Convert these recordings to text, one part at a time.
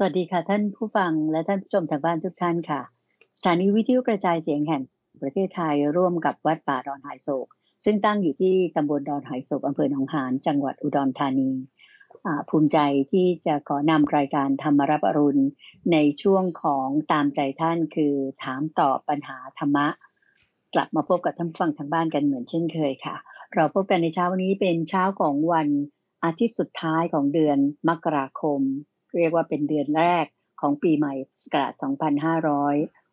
สวัสดีค่ะท่านผู้ฟังและท่านผู้ชมทางบ้านทุกท่านค่ะสถานีวิทยุกระจายเสียงแห่ง ประเทศไทยร่วมกับวัดป่าดอนหายโศก ซึ่งตั้งอยู่ที่ตำบลดอนหายโศกอำเภอหนองหานจังหวัดอุดรธานีภูมิใจที่จะขอนำรายการธรรมรับอรุณในช่วงของตามใจท่านคือถามตอบปัญหาธรรมะ กลับมาพบกับท่านฟังทางบ้านกันเหมือนเช่นเคยค่ะ เราพบกันในเช้าวันนี้เป็นเช้าของวัน อาทิตย์สุดท้ายของเดือนมกราคมเรียกว่าเป็นเดือนแรกของปีใหม่สกราช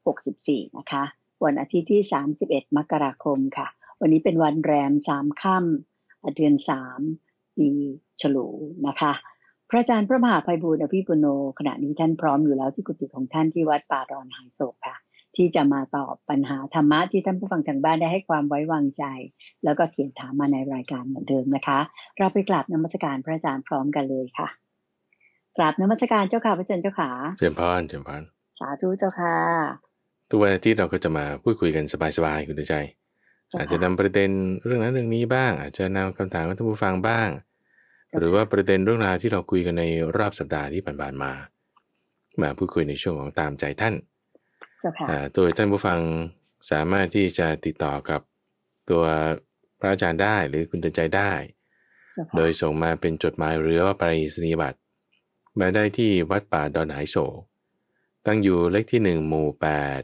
2564นะคะ วันอาทิตย์ที่ 31 มกราคมค่ะ วันนี้เป็นวันแรมสามค่ำเดือนสามปี ฉลูนะคะ พระอาจารย์พระมหาภัยบูรณ์อภิปุโนขณะนี้ท่านพร้อมอยู่แล้วที่กุฏิของท่านที่วัดป่าดอนหายโศกค่ะ ที่จะมาตอบปัญหาธรรมะที่ท่านผู้ฟังทางบ้านได้ให้ความไว้วางใจ แล้วก็เขียนถามมาในรายการเหมือนเดิมนะคะ เราไปกราบนมัสการพระอาจารย์พร้อมกันเลยค่ะกราบนมัสการเจ้าค่ะพระเจนเจ้าขาเจีิญพานเจีิญพานสาธุเจ้าค่ะตัวันอาทิตย์เราก็จะมาพูดคุยกันสบายๆคุณใจ อาจจะนำประเด็นเรื่องนั้นเรื่องนี้บ้าง อาจจะนำคำถามของท่านผู้ฟังบ้าง หรือว่าประเด็นเรื่องราวที่เราคุยกันในรอบสัปดาห์ที่ผ่านๆมา มาพูดคุยในช่วงของตามใจท่านตัวท่านผู้ฟังสามารถที่จะติดต่อกับตัวพระอาจารย์ได้ หรือคุณตันใจได้ โดยส่งมาเป็นจดหมายหรือว่าไปรศนียบัตรมาได้ที่วัดป่าดอนหายโศกตั้งอยู่เลขที่1หมู่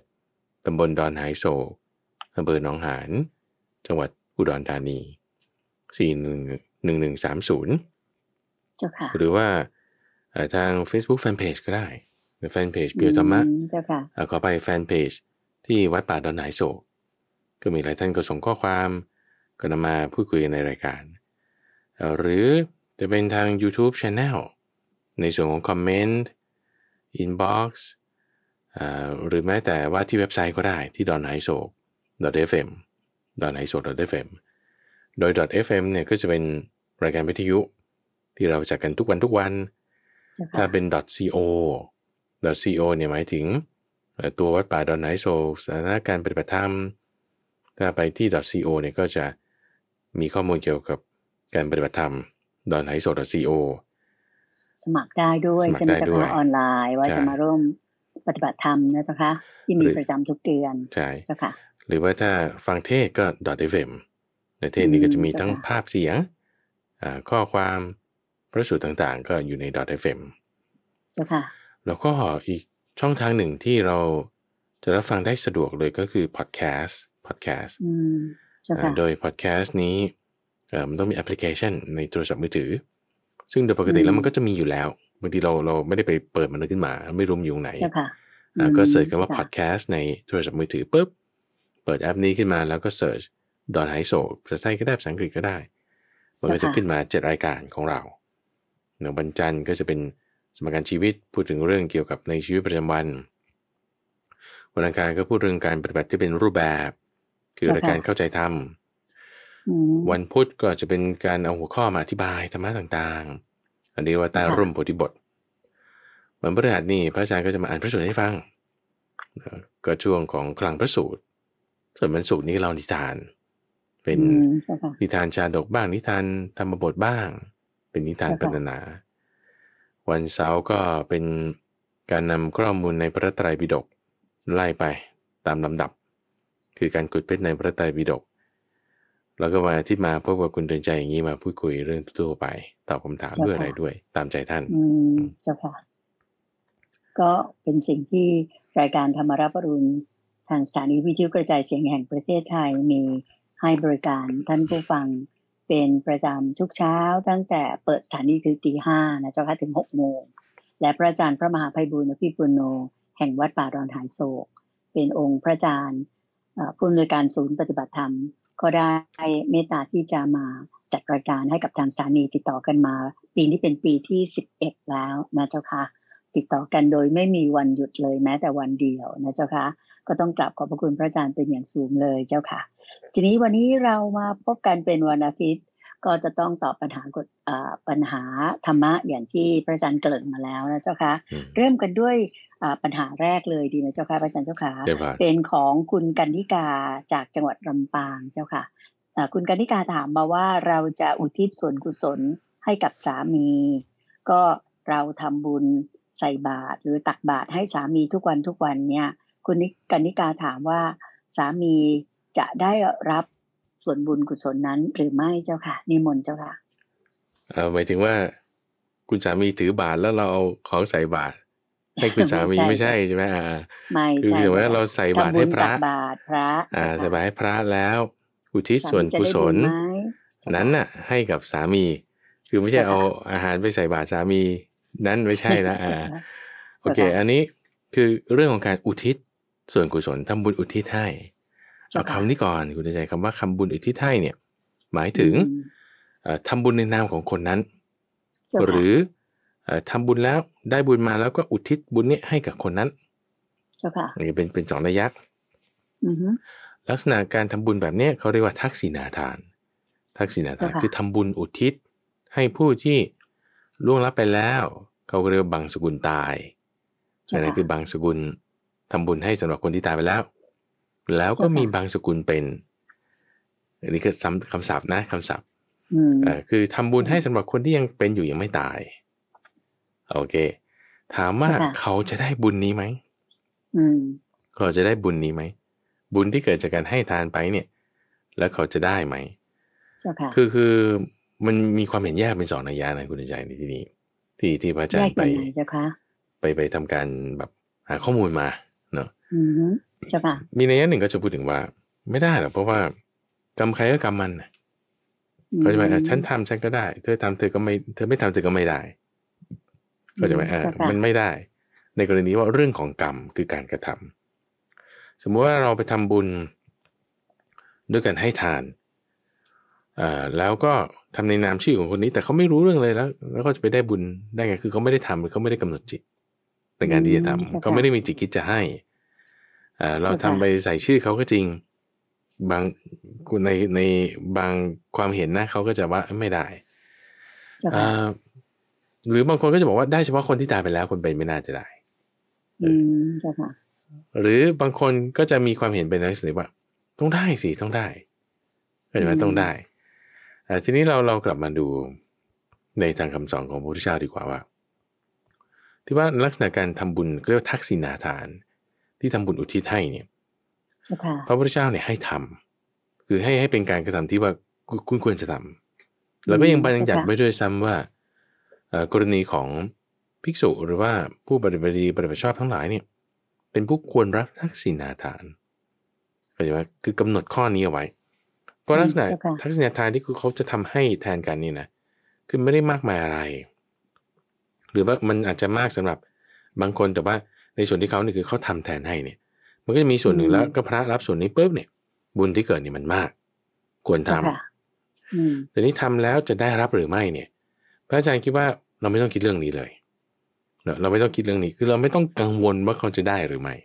8ตำบลดอนหายโศกอำเภอหนองหาน จังหวัดอุดรธานี411130หรือว่าทาง Facebook Fanpage ก็ได้แฟนเพจเปียวธรรมะ ขอไปแฟนเพจที่วัดป่าดอนหายโศกก็มีหลายท่านก็ส่งข้อความก็นำมาพูดคุยในรายการ หรือจะเป็นทาง YouTube Channel ในส่วนของคอมเมนต์ อินบ็อกซ์หรือแม้แต่ว่าที่เว็บไซต์ก็ได้ที่ดอนไฮโซอ็มดอนไฮโซ็มโดยดอทเเนี่ยก็จะเป็นรายการวิทยุที่เราจัดกันทุกวันทุกวัน ถ้าเป็น .co .co เนี่ยหมายถึงตัววัดป่าดอนไนโซสถานการณ์ปฏิบัติธรรม ถ้าไปที่ .co เนี่ยก็จะมีข้อมูลเกี่ยวกับการปฏิบัติธรรมดอนไนโซ .co สมัครได้ด้วยใช่ไหมเจ้าะออนไลน์ ว่าจะมาร่วมปฏิบัติธรรมนะเจ้าคะที่มีประจำทุกเดือน ใช่เจ้าค่ะหรือว่าถ้าฟังเทศก็ดอทเอฟเอ็มในเทศนี้ก็จะมีทั้งภาพเสียง ข้อความพระสูตรต่างๆก็อยู่ในดอทเอฟเอ็มเจ้าค่ะ แล้วก็อีกช่องทางหนึ่งที่เราจะรับฟังได้สะดวกเลยก็คือพอดแคสต์พอดแคสต์โดยพอดแคสต์นี้มันต้องมีแอปพลิเคชันในโทรศัพท์มือถือซึ่งโดยปกติแล้วมันก็จะมีอยู่แล้วบางทีเราเราไม่ได้ไปเปิดมันขึ้นมา ไม่รู้มอยู่ไหน ก็เสิร์ชกันว่าพอดแคสต์ในโทรศัพท์มือถือปุ๊บเปิดแอปนี้ขึ้นมา แล้วก็เสิร์ชดอนไฮโซภาษาไทยก็ได้ภาษาอังกฤษก็ได้ มันก็จะขึ้นมาเจ็ดรายการของเราหนึ่งบรรจันก็จะเป็นสมการชีวิตพูดถึงเรื่องเกี่ยวกับในชีวิตประจำวันวันอังคารก็พูดเรื่องการปฏิบัติที่เป็นรูปแบบ คือรายการเข้าใจธรรมวันพุธก็จะเป็นการเอาหัวข้อมาอธิบาย ธรรมะต่าง ๆ อันนี้ว่าใต้ร่มโพธิบทวันพฤหัสนี่พระอาจารย์ก็จะมาอ่านพระสูตรให้ฟัง ก็ช่วงของกลางพระสูตร ส่วนวันศุกร์นี้เรานิทาน เป็นนิทานชาดกบ้าง นิทานธรรมบทบ้าง เป็นนิทานปัญนา วันเสาร์ก็เป็นการนำข้อมูลในพระไตรปิฎกไล่ไปตามลำดับ คือการกุดเพชรในพระไตรปิฎกแล้วก็มาที่มาพบกับคุณเดินใจอย่างนี้มาพูดคุยเรื่องทั่วไปตอบคำถามด้วยอะไรด้วย ตามใจท่าน เจ้าค่ะ ก็เป็นสิ่งที่รายการธรรมรับรุณทางสถานีวิทยุกระจายเสียงแห่งประเทศไทยมีให้บริการท่านผู้ฟังเป็นประจำทุกเช้าตั้งแต่เปิดสถานีคือตีห้านะเจ้าค่ะถึงหกโมง และพระอาจารย์พระมหาภัยบุญพิปุโนแห่งวัดป่าดอนหายโศก เป็นองค์พระอาจารย์ผู้อำนวยการศูนย์ปฏิบัติธรรมก็ได้เมตตาที่จะมาจัดรายการให้กับทางสถานีติดต่อกันมาปีนี้เป็นปีที่ 11 แล้วนะเจ้าค่ะ ติดต่อกันโดยไม่มีวันหยุดเลยแม้แต่วันเดียวนะเจ้าค่ะก็ต้องกราบขอบพระคุณพระอาจารย์เป็นอย่างสูงเลยเจ้าค่ะ ทีนี้วันนี้เรามาพบกันเป็นวันอาทิตย์ก็จะต้องตอบปัญหากฎปัญหาธรรมะ อย่างที่พระอาจารย์เกริ่นมาแล้วนะเจ้าคะเริ่มกันด้วยปัญหาแรกเลยดีไหมเจ้าค่ะพระอาจารย์เจ้าค่ะเป็นของคุณกันนิกาจากจังหวัดลำปางเจ้าค่ะคุณกันนิกาถามมาว่าเราจะอุทิศส่วนกุศลให้กับสามี ก็เราทำบุญใส่บาตรหรือตักบาตรให้สามีทุกวันทุกวันเนี่ย คุณนิกันนิกาถามว่าสามีจะได้รับส่วนบุญกุศลนั้น หรือไม่เจ้าค่ะนิมนต์เจ้าค่ะหมายถึงว่าคุณสามีถือบาทแล้วเราเอาของใส่บาทให้คุณสามีไม่ใช่ใช่ไหมอ่าไม่คือถือว่า เราใส่บาตรให้พระบาตรพระ อ่าใส่บาตรให้พระแล้ว อุทิศส่วนกุศลนั้นน่ะ ให้กับสามี คือไม่ใช่เอาอาหารไปใส่บาตรสามีนั้นไม่ใช่นะอ่า โอเค อันนี้คือเรื่องของการอุทิศส่วนกุศลทำบุญอุทิศให้เอาคำนี้ก่อนคุณใจคำว่าคำบุญอุทิศให้เนี่ย หมายถึงทำบุญในนามของคนนั้น หรือทำบุญแล้วได้บุญมาแล้วก็อุทิศบุญนี้ให้กับคนนั้นเจ้าค่ะนี่เป็นเป็นสองระยะลักษณะการทำบุญแบบนี้เขาเรียกว่าทักษิณาทาน ทักษิณาทานคือทำบุญอุทิศให้ผู้ที่ล่วงลับไปแล้วเขาเรียกว่าบังสกุลตายนั่นคือบังสกุลทำบุญให้สำหรับคนที่ตายไปแล้วแล้วก็มีบางสกุลเป็น อันนี้คือคำศัพท์นะคำศัพท์คือทำบุญให้สำหรับคนที่ยังเป็นอยู่ยังไม่ตายโอเคถามว่าเขาจะได้บุญนี้ไหมเขาจะได้บุญนี้ไหมบุญที่เกิดจากการให้ทานไปเนี่ย แล้วเขาจะได้ไหมคือคือมันมีความเห็นแยกเป็นสองนัยยะนะคุณใจในที่นี้ที่ที่พระอาจารย์ไปไปไปทำการแบบหาข้อมูลมา เนาะช่ปะมีในยะหนึ่งก็จะพูดถึงว่า ไม่ได้หรอกเพราะว่า กรรมใครก็กรรมมันก็จะหมายฉันทำฉันก็ได้เธอทำเธอก็ไม่เธอไม่ทำเธอก็ไม่ได้ก็จะหมายมันไม่ได้ ในกรณีว่าเรื่องของกรรมคือการกระทำ สมมุติว่าเราไปทำบุญด้วยกันให้ทานอ่าแล้วก็ทำในนามชื่อของคนนี้ แต่เขาไม่รู้เรื่องเลยแล้ว แล้วก็จะไปได้บุญ ได้ไงคือเขาไม่ได้ทำหรือเขาไม่ได้กำหนดจิตในการที่จะทำเขาไม่ได้มีจิตคิดจะให้เราทำไปใส่ชื่อเขาก็จริง บางในในบางความเห็นนะเขาก็จะว่าไม่ได้ หรือบางคนก็จะบอกว่าได้เฉพาะคนที่ตายไปแล้วคนเป็นไม่น่าจะได้ อืมจ้ค่ะ หรือบางคนก็จะมีความเห็นเป็นลักษณะว่า ต้องได้สิ ต้องได้เข้าใจาต้องได้ทีนี้เราเรากลับมาดูในทางคำสอนของพระพุทธเจ้าดีกว่าว่า ที่ว่าลักษณะการทำบุญเรียกว่าทักษิณาทานที่ทำบุญอุทิศให้เนี่ยพระพุทธเจ้าเนี่ยให้ทำคือให้ให้เป็นการกระทำที่ว่าคุณควรจะทำแล้วก็ยังบัญญัติไว้ด้วยซ้ำว่า กรณีของภิกษุหรือว่าผู้ปฏิบัติปฏิบัติชอบทั้งหลายเนี่ย เป็นผู้ควรรับทักษิณาทานเข้าใจไหมคือกำหนดข้อนี้เอาไว้ก็ลักษณะทักษิณาทานที่คือเขาจะทำให้แทนกันนี่นะคือไม่ได้มากมายอะไร หรือว่ามันอาจจะมากสำหรับบางคนแต่ว่าในส่วนที่เขาเนี่ยคือเขาทำแทนให้เนี่ย มันก็จะมีส่วนหนึ่งแล้วก็พระรับส่วนนี้ปุ๊บเนี่ย บุญที่เกิดเนี่ยมันมาก ควรทำแต่นี้ทำแล้วจะได้รับหรือไม่เนี่ย พระอาจารย์คิดว่าเราไม่ต้องคิดเรื่องนี้เลยเราไม่ต้องคิดเรื่องนี้ คือเราไม่ต้องกังวลว่าเขาจะได้หรือไม่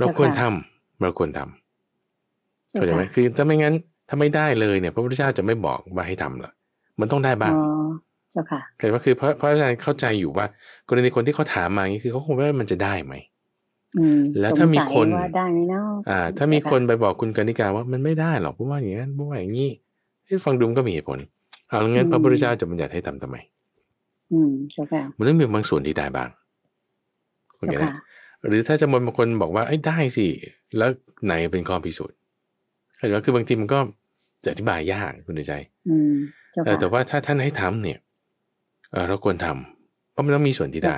เราควรทำ เราควรทำเข้าใจไหมคือถ้าไม่งั้นถ้าไม่ได้เลยเนี่ยพระพุทธเจ้าจะไม่บอกว่าให้ทำอกมันต้องได้บ้างจ้าค่ะแต่ว่าคือเพราะเพราะอาจารย์เข้าใจอยู่ว่ากรณีคนที่เขาถามมาอย่างนี้คือเขาคงว่ามันจะได้ไหมแล้วถ้ามีคนได้ไหมเนาะอ่า ถ้ามีคนไปบอกคุณกนิกาว่ามันไม่ได้หรอกเพราะว่าอย่างนั้นเพราะว่าอย่างนี้ฟังดูมก็มีเหตุผลเอาแล้วงั้นพระพุทธเจ้าจะบัญญัติให้ทำทำไม อืมเจ้าค่ะมันต้องมีบางส่วนที่ได้บ้างโอเคนะหรือถ้าจะบางคนบอกว่าไอ้ได้สิแล้วไหนเป็นข้อพิสูจน์คือบางทีมันก็จะอธิบายยากคุณใจแต่ว่าถ้าท่านให้ทำเนี่ยเราควรทำเพราะมันต้องมีส่วนที่ได้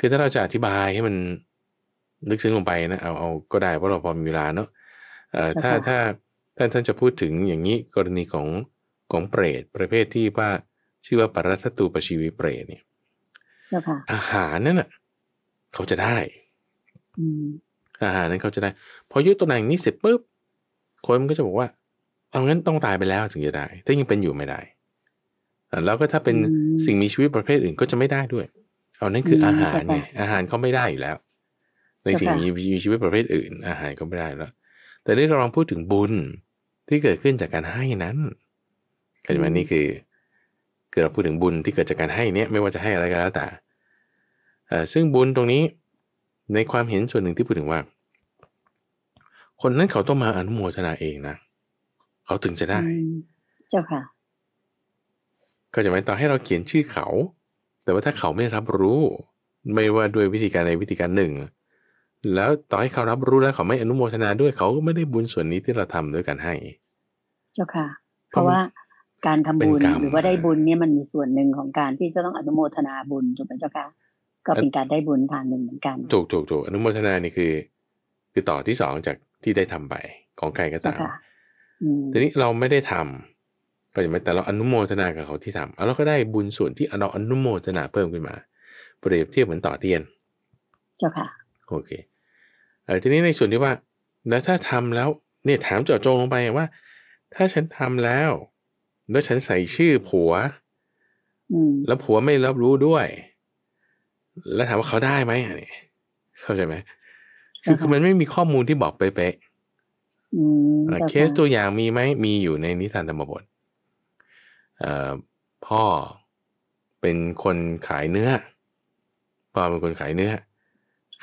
คือถ้าเราจะอธิบายให้มันลึกซึ้งลงไปนะเอาเอาก็ได้เพราะเราพอมีเวลาเนาะถ้าถ้าท่านท่านจะพูดถึงอย่างนี้กรณีของของเปรตประเภทที่ว่าชื่อว่าปรัตตูปชีวิเปรตเนี่ยอาหารนั่นน่ะ เขาจะได้อาหารนั้น เขาจะได้ พอยึดตัวหนังนี้เสร็จปุ๊บคนมันก็จะบอกว่า เอางั้นต้องตายไปแล้วถึงจะได้ถ้ายังเป็นอยู่ไม่ได้แล้วก็ถ้าเป็นสิ่งมีชีวิตประเภทอื่นก็จะไม่ได้ด้วย เอานั่นคืออาหารไงอาหารเขาไม่ได้อยู่แล้ว ในสิ่งมีชีวิตประเภทอื่น อาหารก็ไม่ได้แล้ว แต่นี่เราลองพูดถึงบุญที่เกิดขึ้นจากการให้นั้นันมาไนี่คือคือเราพูดถึงบุญที่เกิดจากการให้เนี้ยไม่ว่าจะให้อะไรก็แล้วแต่ซึ่งบุญตรงนี้ในความเห็นส่วนหนึ่งที่พูดถึงว่า คนนั้นเขาต้องมาอนุโมทนาเองนะเขาถึงจะได้ เจ้าค่ะก็จะหมายต่อให้เราเขียนชื่อเขา แต่ว่าถ้าเขาไม่รับรู้ ไม่ว่าด้วยวิธีการในวิธีการหนึ่ง แล้วต่อให้เขารับรู้แล้วเขาไม่อนุโมทนาด้วยเขาก็ไม่ได้บุญส่วนนี้ที่เราทำด้วยกันให้ เจ้าค่ะ เพราะว่าการทำบุญหรือว่าได้บุญเนี่ยมันมีส่วนหนึ่งของการที่จะต้องอนุโมทนาบุญถูกไหมเจ้าค่ะ ก็เป็นการได้บุญทางหนึ่งเหมือนกัน ถูกถูกถูกอนุโมทนานี่คือคือต่อที่สองจากที่ได้ทำไปของใครก็ตามทีนี้เราไม่ได้ทำไปไหม่แต่เราอนุโมทนากับเขาที่ทำแล้วเราก็ได้บุญส่วนที่เราอนุโมทนาเพิ่มขึ้นมาเปรียบเทียบเหมือนต่อเตียน เจ้าค่ะโอเคเออทีนี้ในส่วนที่ว่า แล้วถ้าทำแล้วเนี่ยถามเจาะจงลงไปว่า ถ้าฉันทำแล้ว แล้วฉันใส่ชื่อผัวแล้วผัวไม่รับรู้ด้วย แล้วถามว่าเขาได้ไหมนี่เข้าใจไหมคือคือมันไม่มีข้อมูลที่บอกเป๊ะๆเคสตัวอย่างมีไหมมีอยู่ในนิทานธรรมบทพ่อเป็นคนขายเนื้อ พ่อเป็นคนขายเนื้อ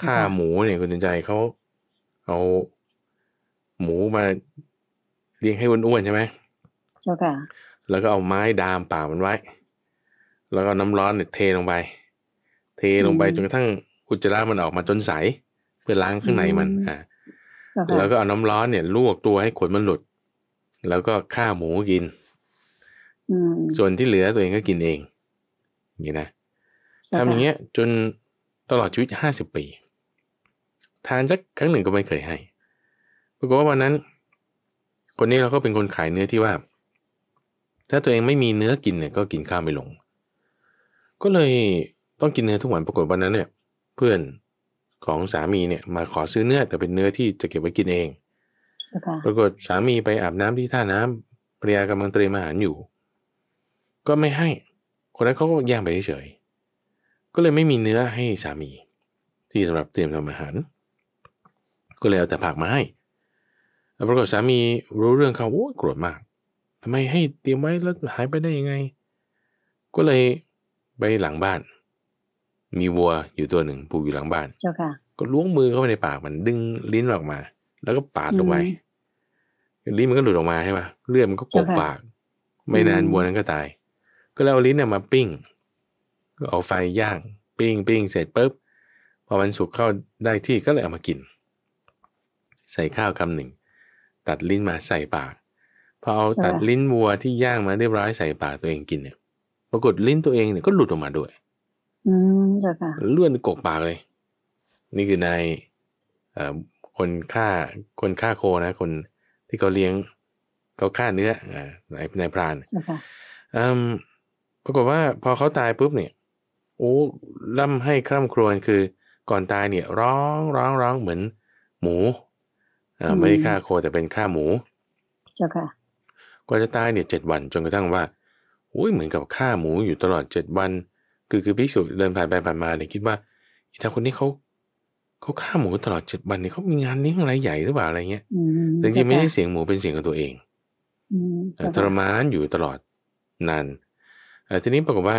ค่าหมูเนี่ยคุณใจเขาเอาหมูมาเลี้ยงให้อ้วนๆใช่ไหมใช่ค่ะแล้วก็เอาไม้ดามป่ามันไว้ แล้วก็น้ำร้อนเนี่ย เทลงไป เทลงไปจนกระทั่งอุจจาระมันออกมาจนใสเพื่อล้างข้างในมันอ่าแล้วก็เอาน้ำร้อนเนี่ย ลวกตัวให้ขนมันหลุดแล้วก็ฆ่าหมูกินส่วนที่เหลือตัวเองก็กินเอง อย่างนี้นะทำอย่างเงี้ยจนตลอดชีวิตห้าสิบปีทานสักครั้งหนึ่งก็ไม่เคยให้ปรากฏว่าวันนั้น คนนี้เราก็เป็นคนขายเนื้อที่ว่า ถ้าตัวเองไม่มีเนื้อกินเนี่ย ก็กินข้าวไม่ลง ก็เลยต้องกินเนื้อทุกวันปรากฏวันนั้น เนี่ยเพื่อนของสามีเนี่ย มาขอซื้อเนื้อแต่เป็นเนื้อที่จะ เก็บไว้กินเองปรากฏสามีไปอาบน้ำที่ท่าน้ำภรรยากำลังเตรียมอาหารอยู่ก็ไม่ให้ คนนั้นเขาก็แย่งไปเฉย ก็เลยไม่มีเนื้อให้สามี ที่สำหรับเตรียมทำอาหาร ก็เลยเอาแต่ผักมาให้ปรากฏสามีรู้เรื่องเขาโอ้ยโกรธมาก ทำไมให้เตรียมไว้แล้วหายไปได้ยังไง ก็เลยไปหลังบ้าน มีวัวอยู่ตัวหนึ่งผูกอยู่หลังบ้านเจ้าค่ะก็ล้วงมือเข้าไปในปากมันดึงลิ้นออกมา แล้วก็ปาดลงไปลิ้นมันก็หลุดออกมาใช่ปะเลือดมันก็กบปาก ไม่นานวัวนั้นก็ตายก็เลยเอาลิ้นเนี่ยมาปิ้ง ก็เอาไฟย่าง ปิ้งปิ้งเสร็จปุ๊บพอมันสุกเข้าได้ที่ก็เลยเอามากิน ใส่ข้าวคำหนึ่งตัดลิ้นมาใส่ปากพอเอาตัดลิ้นวัวที่ย่างมาเรียบร้อยใส่ปากตัวเองกินเนี่ยปรากฏลิ้นตัวเองเนี่ยก็หลุดออกมาด้วยเลื่อนกกปากเลย นี่คือนายคนฆ่า คนฆ่าโคนะคนที่เขาเลี้ยงเขาฆ่าเนื้อนายนพรานนปรากฏว่าพอเขาตายปุ๊บเนี่ยโอ้ล่ำให้คร่ำครวญคือ ก่อนตายเนี่ยร้องร้องร้องเหมือนหมูอ่าไม่ได้ฆ่าโคแต่เป็นฆ่าหมูเจ้าค่ะกว่าจะตายเนี่ยเจ็ดวันจนกระทั่งว่าอุ้ยเหมือนกับฆ่าหมูอยู่ตลอดเจ็ดวัน คือคือพิสูจน์เดินผ่านไปผ่านมาเนี่ยคิดว่าอีทาคนนี้เขา เขาฆ่าหมูตลอดเจ็ดวันเนี่ยเขามีงานเลี้ยงอะไรใหญ่หรือเปล่าอะไรเงี้ยแต่จริงไม่ใช่เสียงหมูเป็นเสียงของตัวเองอทรมานอยู่ตลอดนานทีนี้ปรากฏว่า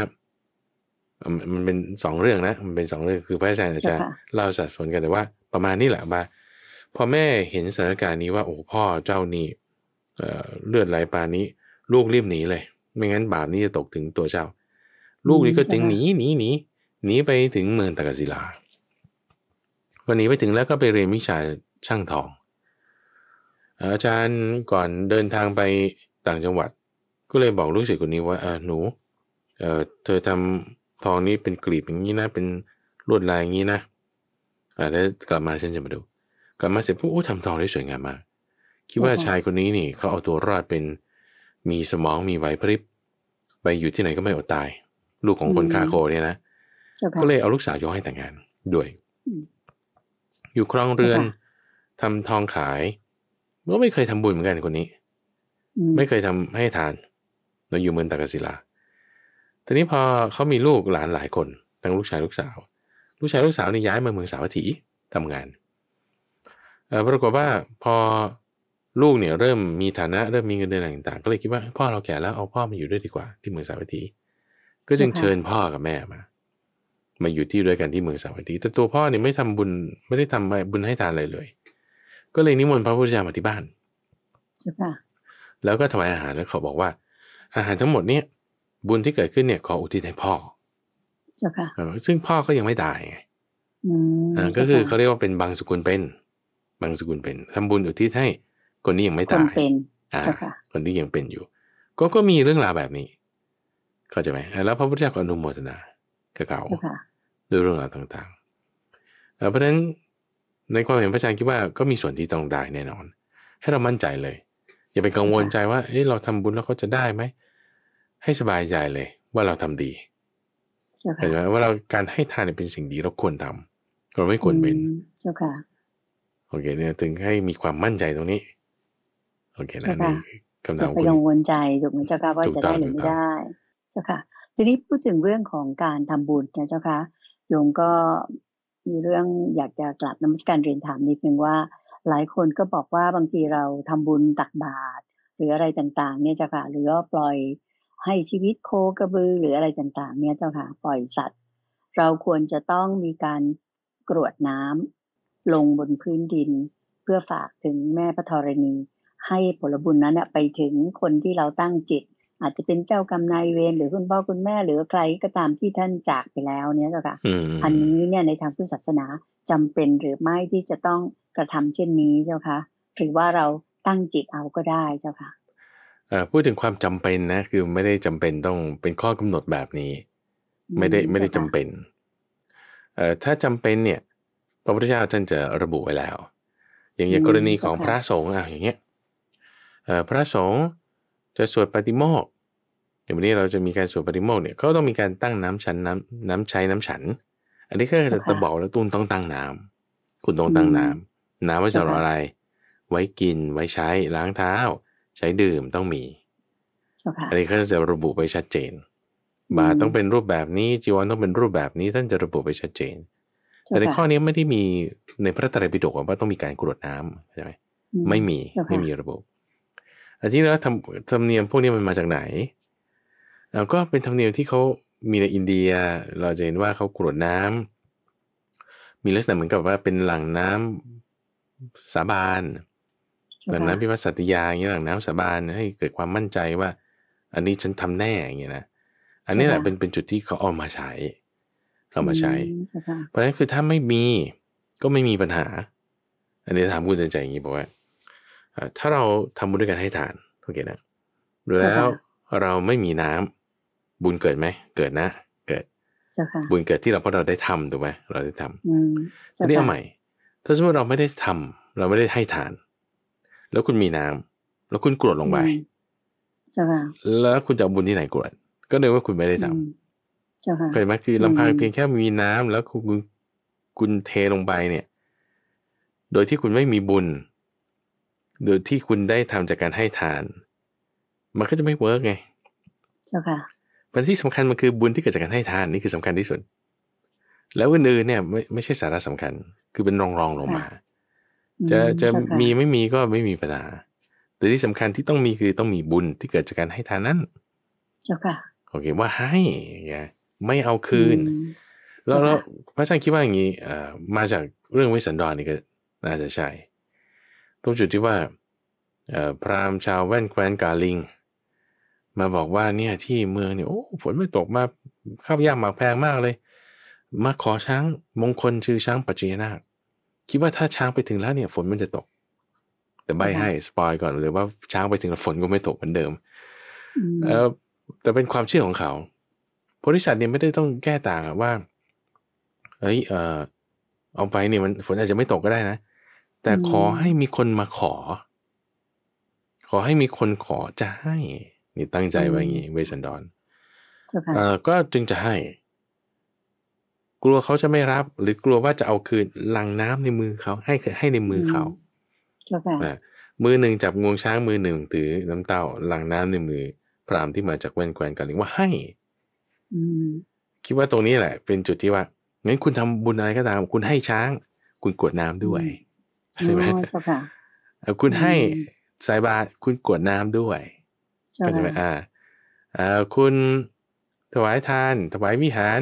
มันเป็นสองเรื่องนะมันเป็นสองเรื่องคือพระอาจารย์อาจยะเล่าสัดส่วนกันแต่ว่าประมาณนี้แหละมาพอแม่เห็นสถานการณ์นี้ว่า โอ้พ่อเจ้านี่เลือดไหลปานนี้ ลูกรีบหนีเลย ไม่งั้นบาปนี้จะตกถึงตัวเจ้า ลูกนี่ก็จึงหนีหนีหนีหนีไปถึงเมืองตากศิลา วันนี้ไปถึงแล้วก็ไปเรียนวิชาช่างทองอาจารย์ก่อนเดินทางไปต่างจังหวัด ก็เลยบอกลูกศิษย์คนนี้ ว่าหนูเออเธอทำทองนี้เป็นกลีบอย่างนี้นะเป็นลวดลายอย่างนี้นะอ่าแล้วกลับมาฉันจะมาดู กลับมาเสร็จปุ๊บโอ้ทำทองได้สวยงามมากคิดว่าชายคนนี้นี่เขาเอาตัวรอดเป็นมีสมองมีไหวพริบไปอยู่ที่ไหนก็ไม่อดตาย ลูกของคนคาโค เนี่ยนะ ก็เลยเอาลูกสาวย้อยให้แต่งงาน ด้วย อยู่ครองเรือน ทำทองขาย ก็ไม่เคยทำบุญเหมือนกันคนนี้ ไม่เคยทำให้ทาน เราอยู่เมืองตากศิลาทีนี้พอเขามีลูกหลานหลายคนทั้งลูกชายลูกสาว ลูกชายลูกสาวนี่ย้ายมาเมืองสาวัตถีทำงานปรากฏว่าพอลูกเนี่ยเริ่มมีฐานะ เริ่มมีเงินเดือนต่างๆ ก็เลยคิดว่า พ่อเราแก่แล้วเอาพ่อมาอยู่ด้วยดีกว่า ที่เมืองสาวัตถีก็จึงเชิญพ่อกับแม่มา มาอยู่ที่ด้วยกันที่เมืองสาวัตถีแต่ตัวพ่อเนี่ยไม่ทำบุญไม่ได้ทำบุญให้ทานอะไรเลย ก็เลยนิมนต์พระพุทธเจ้ามาที่บ้านแล้วก็ถวายอาหารแล้วเขาบอกว่าอาหารทั้งหมดเนี่ยบุญที่เกิดขึ้นเนี่ยขออุทิศให้พ่อเจ้าค่ะซึ่งพ่อก็ยังไม่ตายไงก็คือเขาเรียกว่าเป็นบางสกุลเป็น บางสกุลเป็น ทำบุญอุทิศให้คนนี้ยังไม่ตายคนเป็นนคที่ยังเป็นอยู่ ก็ก็มีเรื่องราวแบบนี้ เข้าใจไหมแล้วพระพุทธเจ้าก็อนุโมทนาเก่าเขาด้วยเรื่องราวต่างๆเพราะฉะนั้นในความเห็นพระอาจารย์คิดว่า ก็มีส่วนที่ต้องได้แน่นอน ให้เรามั่นใจเลย อย่าไปกังวลใจว่าเอ๊ะเราทำบุญแล้วเขาจะได้ไหมให้สบายใจเลยว่าเราทำดีเห็นไหมว่าเราการให้ทานเป็นสิ่งดีเราควรทำ เราไม่ควรเป็นเจ้าค่ะโอเค เนี่ยถึงให้มีความมั่นใจตรงนี้โอเคนะนี่คำถามคุณไปกังวลใจถูกไหมเจ้าค่ะว่าจะได้หรือไม่ได้เจ้าค่ะทีนี้พูดถึงเรื่องของการทำบุญนะเจ้าค่ะโยมก็มีเรื่องอยากจะกลับนมัสการเรียนถามนิดนึงว่าหลายคนก็บอกว่าบางทีเราทำบุญตักบาตรหรืออะไรต่างๆเนี่ยเจ้าค่ะหรือว่าปล่อยให้ชีวิตโคกระบือหรืออะไรต่าง ๆ เนี่ยเจ้าค่ะ ปล่อยสัตว์ เราควรจะต้องมีการกรวดน้ำ ลงบนพื้นดิน เพื่อฝากถึงแม่พระธรณี ให้ผลบุญนั้นไปถึงคนที่เราตั้งจิต อาจจะเป็นเจ้ากรรมนายเวรหรือคุณพ่อคุณแม่หรือใครก็ตามที่ท่านจากไปแล้ว เนี่ยเจ้าค่ะ อันนี้เนี่ยในทางพุทธศาสนาจำเป็นหรือไม่ที่จะต้องกระทำเช่นนี้เจ้าค่ะ หรือว่าเราตั้งจิตเอาก็ได้เจ้าค่ะพูดถึงความจำเป็นนะ คือไม่ได้จำเป็นต้องเป็นข้อกำหนดแบบนี้ไม่ได้ ไม่ได้จำเป็นเอถ้าจำเป็นเนี่ยพระพุทธเจ้าท่านจะระบุไว้แล้ว อย่างอย่างกรณีของพระสงฆ์อ่ะอย่างเงี้ยอพระสงฆ์จะสวดปฏิโมกข์อย่างวันนี้เราจะมีการสวดปฏิโมกข์เนี่ยเขาต้องมีการตั้งน้ำชันน้ำน้ำใช้น้ำฉัน อันนี้ก็จะตะบอกแล้วตุ้นต้องตั้งน้ำ คุณต้องตั้งน้ำ น้ำไว้สำหรับอะไร ไว้กินไว้ใช้ล้างเท้าใช้ดื่มต้องมีอันนี้เขาจะระบุไปชัดเจนบาต้องเป็นรูปแบบนี้จีวรต้องเป็นรูปแบบนี้ท่านจะระบุไปชัดเจน แต่ในข้อนี้ไม่ได้มีในพระตรัยปิฎกว่าต้องมีการกรวดน้ำใช่ไหมไม่มี ไม่มีระบุอันที่แล้วทำธรรมเนียมพวกนี้มันมาจากไหนเราก็เป็นธรรมเนียมที่เขามีในอินเดีย เราจะเห็นว่าเขากรวดน้ำ มีลักษณะเหมือนกับว่าเป็นหลังน้ำสาบานหลังน้ำพิพัฒน์สัตยาอย่างเงี้ยหลังน้ำสาบานให้เกิดความมั่นใจว่า อันนี้ฉันทำแน่อย่างเงี้ยนะอันนี้แหละเป็นเป็นจุดที่เขาเอามาใช้ เอามาใช้เพราะฉะนั้นคือถ้าไม่มีก็ไม่มีปัญหา อันนี้ถามคุณเตือนใจอย่างนี้บอกว่าถ้าเราทำบุญด้วยกันให้ทานโอเคนะแล้วเราไม่มีน้ำ บุญเกิดไหมเกิดนะเกิดบุญเกิดที่เรา เพราะเราได้ทำถูกไหมเราได้ทำทีนี้เอาใหม่ถ้าสมมติเราไม่ได้ทำ เราไม่ได้ให้ทานแล้วคุณมีน้ำ แล้วคุณกรวดลงไปเจ้าค่ะ แล้วคุณจะเอาบุญที่ไหนกรวด ก็เลยว่าคุณไม่ได้ทำเจ้าค่ะเคยไหมคือลำพังเพียงแค่มีน้ำ แล้วคุณคุณเทลงไปเนี่ย โดยที่คุณไม่มีบุญ โดยที่คุณได้ทำจากการให้ทาน มันก็จะไม่เวิร์กไงเจ้าค่ะมันที่สำคัญมันคือบุญที่เกิดจากการให้ทานนี่คือสำคัญที่สุด แล้วอื่นๆเนี่ยไม่ไม่ใช่สาระสำคัญ คือเป็นรองรองลงมาจะจะมีไม่มีก็ไม่มีปัญหาแต่ที่สำคัญที่ต้องมีคือต้องมีบุญที่เกิดจากการให้ทานนั้นเจ้าค่ะโอเค ว่าให้ไม่เอาคืน แล้วแล้วพระอาจารย์คิดว่าอย่างนี้มาจากเรื่องวิสันดรนี่ก็น่าจะใช่ตรงจุดที่ว่าพราหมณ์ชาวแว่นแคว้นกาลิงมาบอกว่าเนี่ยที่เมืองเนี่ยโอ้ฝนไม่ตกมาข้าวยากหมากแพงมากเลย มาขอช้างมงคลชื่อช้างปัจเจนาคคิดว่าถ้าช้างไปถึงแล้วเนี่ยฝนมันจะตก แต่ใบให้สปอยก่อนเลยว่าช้างไปถึงแล้วฝนก็ไม่ตกเหมือนเดิมเออแต่เป็นความเชื่อของเขาบริษัทเนี่ยไม่ได้ต้องแก้ต่างว่าเฮ้ยเออเอาไปเนี่ยมันฝนอาจจะไม่ตกก็ได้นะแต่ขอให้มีคนมาขอ ขอให้มีคนขอจะให้นี่ตั้งใจไว้อย่างนี้เวสันดอนก็จึงจะให้กลัวเขาจะไม่รับหรือกลัวว่าจะเอาคืนหลังน้ำในมือเขาให้ให้ในมือเขามือหนึ่งจับงวงช้างมือหนึ่งถือน้ำเต้าหลังน้ำในมือ พรามที่มาจากแว่นแกวนกันลยงว่าให้คิดว่าตรงนี้แหละ เป็นจุดที่ว่างั้นคุณทำบุญอะไรก็ตาม คุณให้ช้าง คุณกวดน้ำด้วยใช่ไหมคุณให้สายบาคุณกวดน้ำด้วยก็ใช่ไหมอ่าคุณถวายทานถวายวิหาร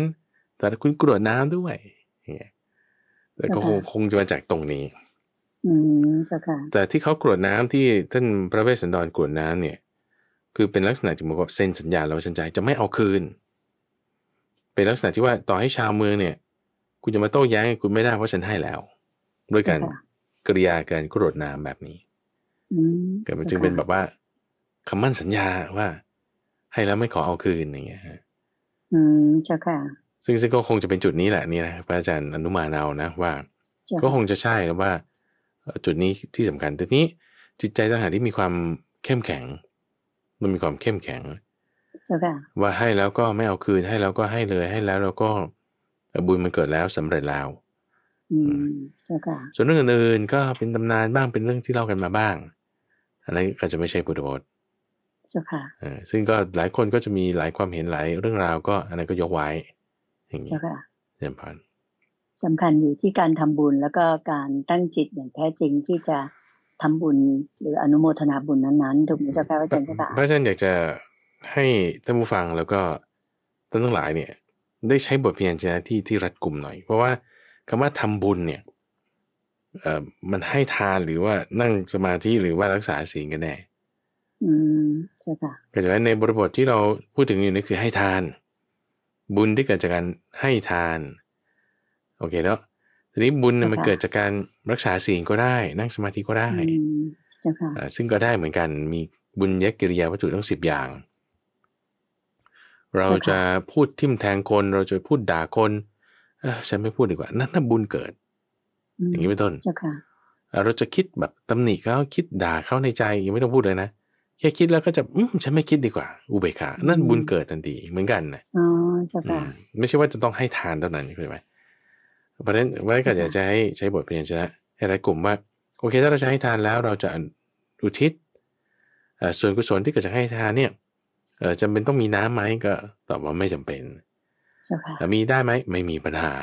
แต่คุณกรวดน้ำด้วยเนี่ยแต่ก็คงคงจะมาจากตรงนี้ อืมจ้ค่ะ แต่ที่เขากรวดน้ำที่ท่านพระเวสสันดรกรวดน้ำเนี่ย คือเป็นลักษณะที่มัอนกับเซ็นสัญญาแล้วชันใจจะไม่เอาคืน เป็นลักษณะที่ว่าต่อให้ชาวเมืองเนี่ย คุณจะมาโต้แย้งคุณไม่ได้เพราะฉันให้แล้ว ด้วยกันกริยาการกรวดน้ำแบบนี้ก็มันจึงเป็นแบบว่าคำมั่นสัญญาว่าให้แล้วไม่ขอเอาคืนอย่างเงี้ยอืมเจ้าค่ะซึ่งซึ่งก็คงจะเป็นจุดนี้แหละ นี่นะพระอาจารย์อนุมาเอานะว่า ก็คงจะใช่แล้วว่าจุดนี้ที่สำคัญแต่นี้จิตใจทหารที่มีความเข้มแข็ง มันมีความเข้มแข็งว่าให้แล้วก็ไม่เอาคืนให้แล้วก็ให้เลย ให้แล้วเราก็บุญมันเกิดแล้วสำเร็จแล้วส่วนเรื่องอื่นๆก็เป็นตำนานบ้างเป็นเรื่องที่เล่ากันมาบ้าง อันน้นก็จะไม่ใช่พุทธบจซึ่งก็หลายคนก็จะมีหลายความเห็นหลายเรื่องราวก็อันนั้นก็ยกไว้อย่างนี้เจริญพรสำคัญอยู่ที่การทำบุญแล้วก็การตั้งจิตอย่างแท้จริงที่จะทำบุญ หรืออนุโมทนาบุญนั้นๆถูกไหมเจ้าค่ะพระอาจารย์ค่ะพระอาจารย์อยากจะให้ท่านผู้ฟังแล้วก็ท่านทั้งหลายเนี่ย ได้ใช้บทเพียรชนะที่ที่รัดกลุ่มหน่อย เพราะว่าคำว่าทำบุญเนี่ยเอ่อมันให้ทานหรือว่านั่งสมาธิหรือว่ารักษาศีลกันแน่ อืม ใช่ค่ะก็จะในบริบทที่เราพูดถึงอยู่นี่คือให้ทานบุญที่เกิดจากการให้ทาน โอเคเนาะทีนี้บุญมันเกิดจากการรักษาศีลก็ได้ นั่งสมาธิก็ได้ซึ่งก็ได้เหมือนกันมีบุญยกกิริยาวัตถุทั้งสิบอย่าง เราจะพูดทิมแทงคน เราจะพูดด่าคนฉันไม่พูดดีกว่านั่นน่ะบุญเกิด อย่างนี้เป็นต้นเราจะคิดแบบตำหนิเขาคิดด่าเขาในใจยังไม่ต้องพูดเลยนะแค่คิดแล้วก็จะอืมฉันไม่คิดดีกว่าอุเบกขา นั่นบุญเกิดทันทีเหมือนกันนะอ๋อใช่ค่ะ ไม่ใช่ว่าจะต้องให้ทานเท่านั้นเข้าใจไหมเพราะฉะนั้นวันนี้ก็อยากจะให้ใช้บทเรียนชนะให้หลายกลุ่มว่า โอเค ถ้าเราจะให้ทานแล้ว เราจะอุทิศส่วนกุศลที่เกิดจากให้ทานเนี่ยจำเป็นต้องมีน้ํำไหมก็ตอบว่าไม่จำเป็นใช่่คะมีได้ไหมไม่มีปัญหา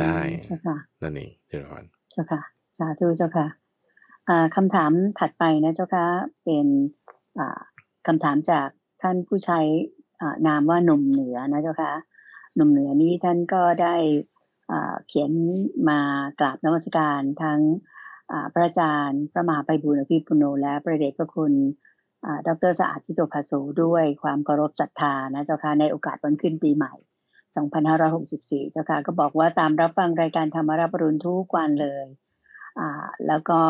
ได้ใช่่คะนั่นเองเจริญพรใช่ค่ะสาธุเจ้าค่ะคำถามถัดไปนะเจ้าคะเป็นคำถามจากท่านผู้ใช้นามว่าหนุ่มเหนือนะเจ้าคะหนุ่มเหนือนี้ท่านก็ได้เขียนมากราบนวัสการทั้งพระอาจารย์พระมหาไพบุญอภิปุโน และประเดชพระคุณดรสะอาดทิโตภาโสด้วยความเคารพจรัทธานะเจ้าค่ะในโอกาสวันขึ้นปีใหม่ 2564 เจ้าค่ะก็บอกว่าตามรับฟังรายการธรรมรับรุณทุกวันเลยแล้วก็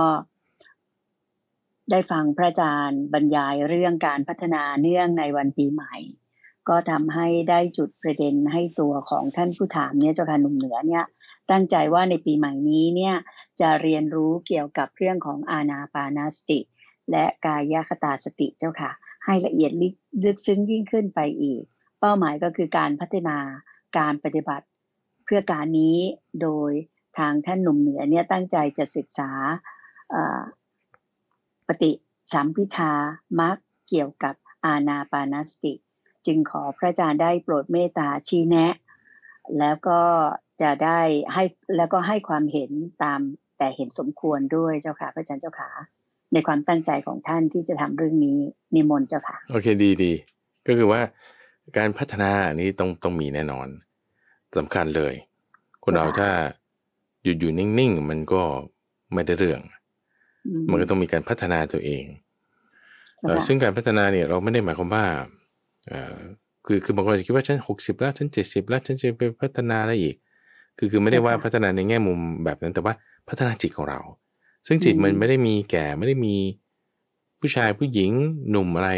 ได้ฟังพระอาจารย์บรรยายเรื่องการพัฒนาเนื่องในวันปีใหม่ ก็ทำให้ได้จุดประเด็นให้ตัวของท่านผู้ถามเนี่ยเจ้าค่ะหนุ่มเหนือเนี่ยตั้งใจว่าในปีใหม่นี้เนี่ยจะเรียนรู้เกี่ยวกับเรื่องของอาณาปานาสติ และกายคตาสติเจ้าค่ะ ให้ละเอียดลึกซึ้งยิ่งขึ้นไปอีก เป้าหมายก็คือการพัฒนาการปฏิบัติเพื่อการนี้โดยทางท่านหนุ่มเหนือเนี่ยตั้งใจจะศึกษาปฏิสัมพิทามักเกี่ยวกับอาณาปานสติจึงขอพระอาจารย์ได้โปรดเมตตาชี้แนะ แล้วก็จะได้ให้แล้วก็ให้ความเห็นตาม แต่เห็นสมควรด้วยเจ้าค่ะพระอาจารย์เจ้าขาในความตั้งใจของท่านที่จะทำเรื่องนี้นิมนต์เจ้าค่ะโอเคดีดีก็คือว่าการพัฒนานี้ต้องต้องมีแน่นอน สำคัญเลยคนเราถ้าหยุดอยู่นิ่งๆ มันก็ไม่ได้เรื่องมันก็ต้องมีการพัฒนาตัวเอง ซึ่งการพัฒนาเนี่ยเราไม่ได้หมายความว่าคือคือบางคนจะคิดว่าฉันหกสิบแล้วฉันเจ็ดสิบแล้วฉันจะไปพัฒนาอะไรอีกคือคือไม่ได้ว่าพัฒนาในแง่มุมแบบนั้น แต่ว่าพัฒนาจิตของเรา ซึ่งจิตมันไม่ได้มีแก่ไม่ได้มีผู้ชายผู้หญิงหนุ่มอะไร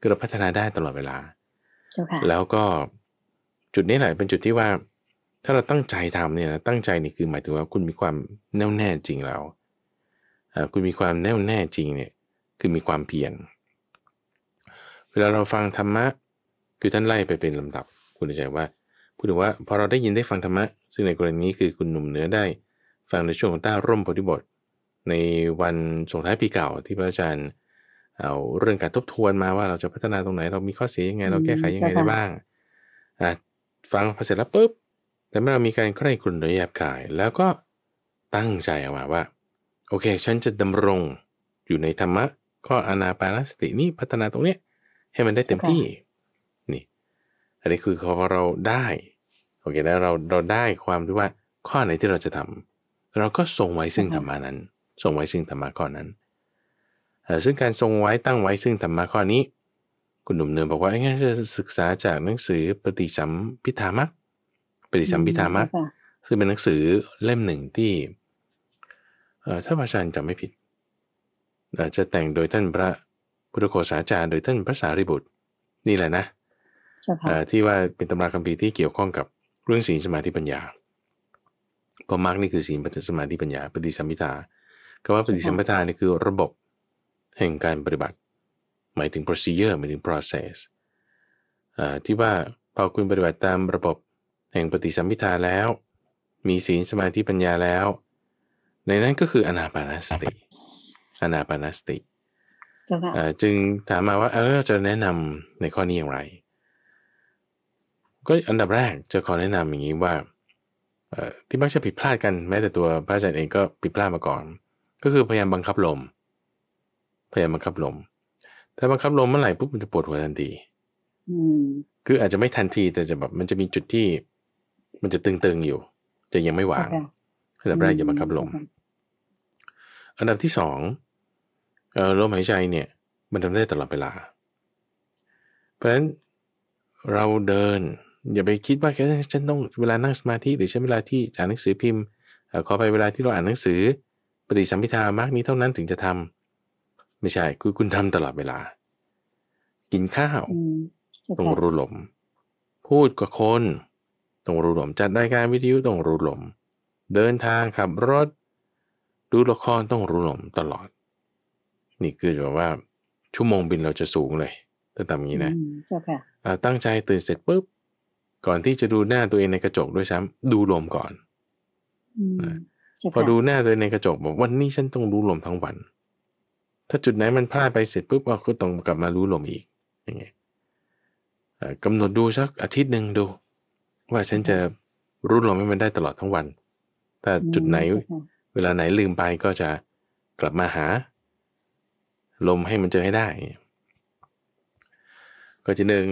คือเราพัฒนาได้ตลอดเวลา แล้วก็จุดนี้แหละเป็นจุดที่ว่าถ้าเราตั้งใจทำเนี่ยตั้งใจนี่คือหมายถึงว่าคุณมีความแน่วแน่จริงแล้วคุณมีความแน่วแน่จริงเนี่ยคือมีความเพียรเวลาเราฟังธรรมะคือท่านไล่ไปเป็นลำดับคุณใจว่าพูดถึงว่าพอเราได้ยินได้ฟังธรรมะซึ่งในกรณีนี้คือคุณหนุ่มเหนือได้ ฟังในช่วงของต้าร่มปฏธิบทในวันส่งท้ายปีเก่า ที่พระอาจารย์เอาเรื่องการทบทวนมาว่าเราจะพัฒนาตรงไหนเรามีข้อเสียยังไงเราแก้ไขยังไงได้บ้างฟังพอเสร็จแล้วปุ๊บแต่เมื่อเรามีการใคร่ครุนหรือแยบขาย แล้วก็ตั้งใจออกมาว่าโอเคฉันจะดำรงอยู่ในธรรมะก็อนาปานสตินี้พัฒนาตรงเนี้ยให้มันได้เต็มที่นี่ อันนี้คือพอเราได้โอเคแล้วเราเราได้ความที่ว่าข้อไหนที่เราจะทำ เราก็ส่งไว้ซึ่งธรรมานั้นส่งไว้ซึ่งธรรมะข้อนั้นซึ่งการทรงไว้ตั้งไว้ซึ่งธรรมะข้อนี้ คุณหนุ่มเนินบอกว่างี้นจะศึกษาจากหนังสือปฏิสัมพิธามะปฏิสัมพิธามะซึ่งเป็นหนังสือเล่มหนึ่งที่ถ้าพระชาจาจะไม่ผิดอาจจะแต่งโดยท่านพระพุทธโฆษาจารย์โดยท่านพระสารีบุตรนี่แหละนะ ที่ว่าเป็นตำราคัมภีร์ที่เกี่ยวข้องกับเรื่องศีลสมาธิปัญญา พอมาร์กนี่คือศีลปฏิสมาธิปัญญา ปฏิสัมพิทาก็ว่าปฏิสัมพิทานี่คือระบบแห่งการปฏิบัติ หมายถึง procedure หมายถึง process ที่ว่าพอคุณปฏิบัติตามระบบแห่งปฏิสัมพิทาแล้ว มีศีลสมาธิปัญญาแล้วในนั้นก็คืออนาปานสติ อนาปานสติ จึงถามมาว่าเราจะแนะนำในข้อนี้อย่างไร ก็อันดับแรกจะขอแนะนำอย่างนี้ว่าที่มักจะผิดพลาดกัน แม้แต่ตัวพระอาจารย์เองก็ผิดพลาดมาก่อน ก็คือพยายามบังคับลม พยายามบังคับลมถ้าบังคับลมเมื่อไหร่ปุ๊บมันจะปวดหัวทันทีคืออาจจะไม่ทันที แต่จะแบบมันจะมีจุดที่ มันจะตึง ๆ อยู่ จะยังไม่วางอันดับแรกอย่าบังคับลมอันดับที่สองลมหายใจเนี่ย มันทำได้ตลอดเวลา เพราะฉะนั้นเราเดิน อย่าไปคิดว่าแค่ฉันต้องเวลานั่งสมาธิหรือฉันเวลาที่อ่านหนังสือพิมพ์ขอไปเวลาที่เราอ่านหนังสือปฏิสัมพิธามากนี้เท่านั้นถึงจะทำ ไม่ใช่คือคุณทำตลอดเวลา กินข้าวต้องรู้ลม พูดกับคนต้องรู้ลมจัดรายการวิทยุต้องรู้ลม เดินทางขับรถดูละครต้องรู้ลมตลอด นี่คือแบบว่าชั่วโมงบินเราจะสูงเลยถ้าทำอย่างนี้นะตั้งใจตื่นเสร็จปุ๊บก่อนที่จะดูหน้าตัวเองในกระจกด้วยซ้ำดูลมก่อนพอดูหน้าตัวเองในกระจก บอกวันนี้ฉันต้องรู้ลมทั้งวัน ถ้าจุดไหนมันพลาดไปเสร็จปุ๊บเราก็ต้องกลับมารู้ลมอีกอย่างเงี้ยกำหนดดูสักอาทิตย์หนึ่งดู ว่าฉันจะรู้ลมให้มันได้ตลอดทั้งวันแต่จุดไหนเวลาไหนลืมไปก็จะกลับมาหา ลมให้มันเจอให้ได้ก็ที่หนึ่ง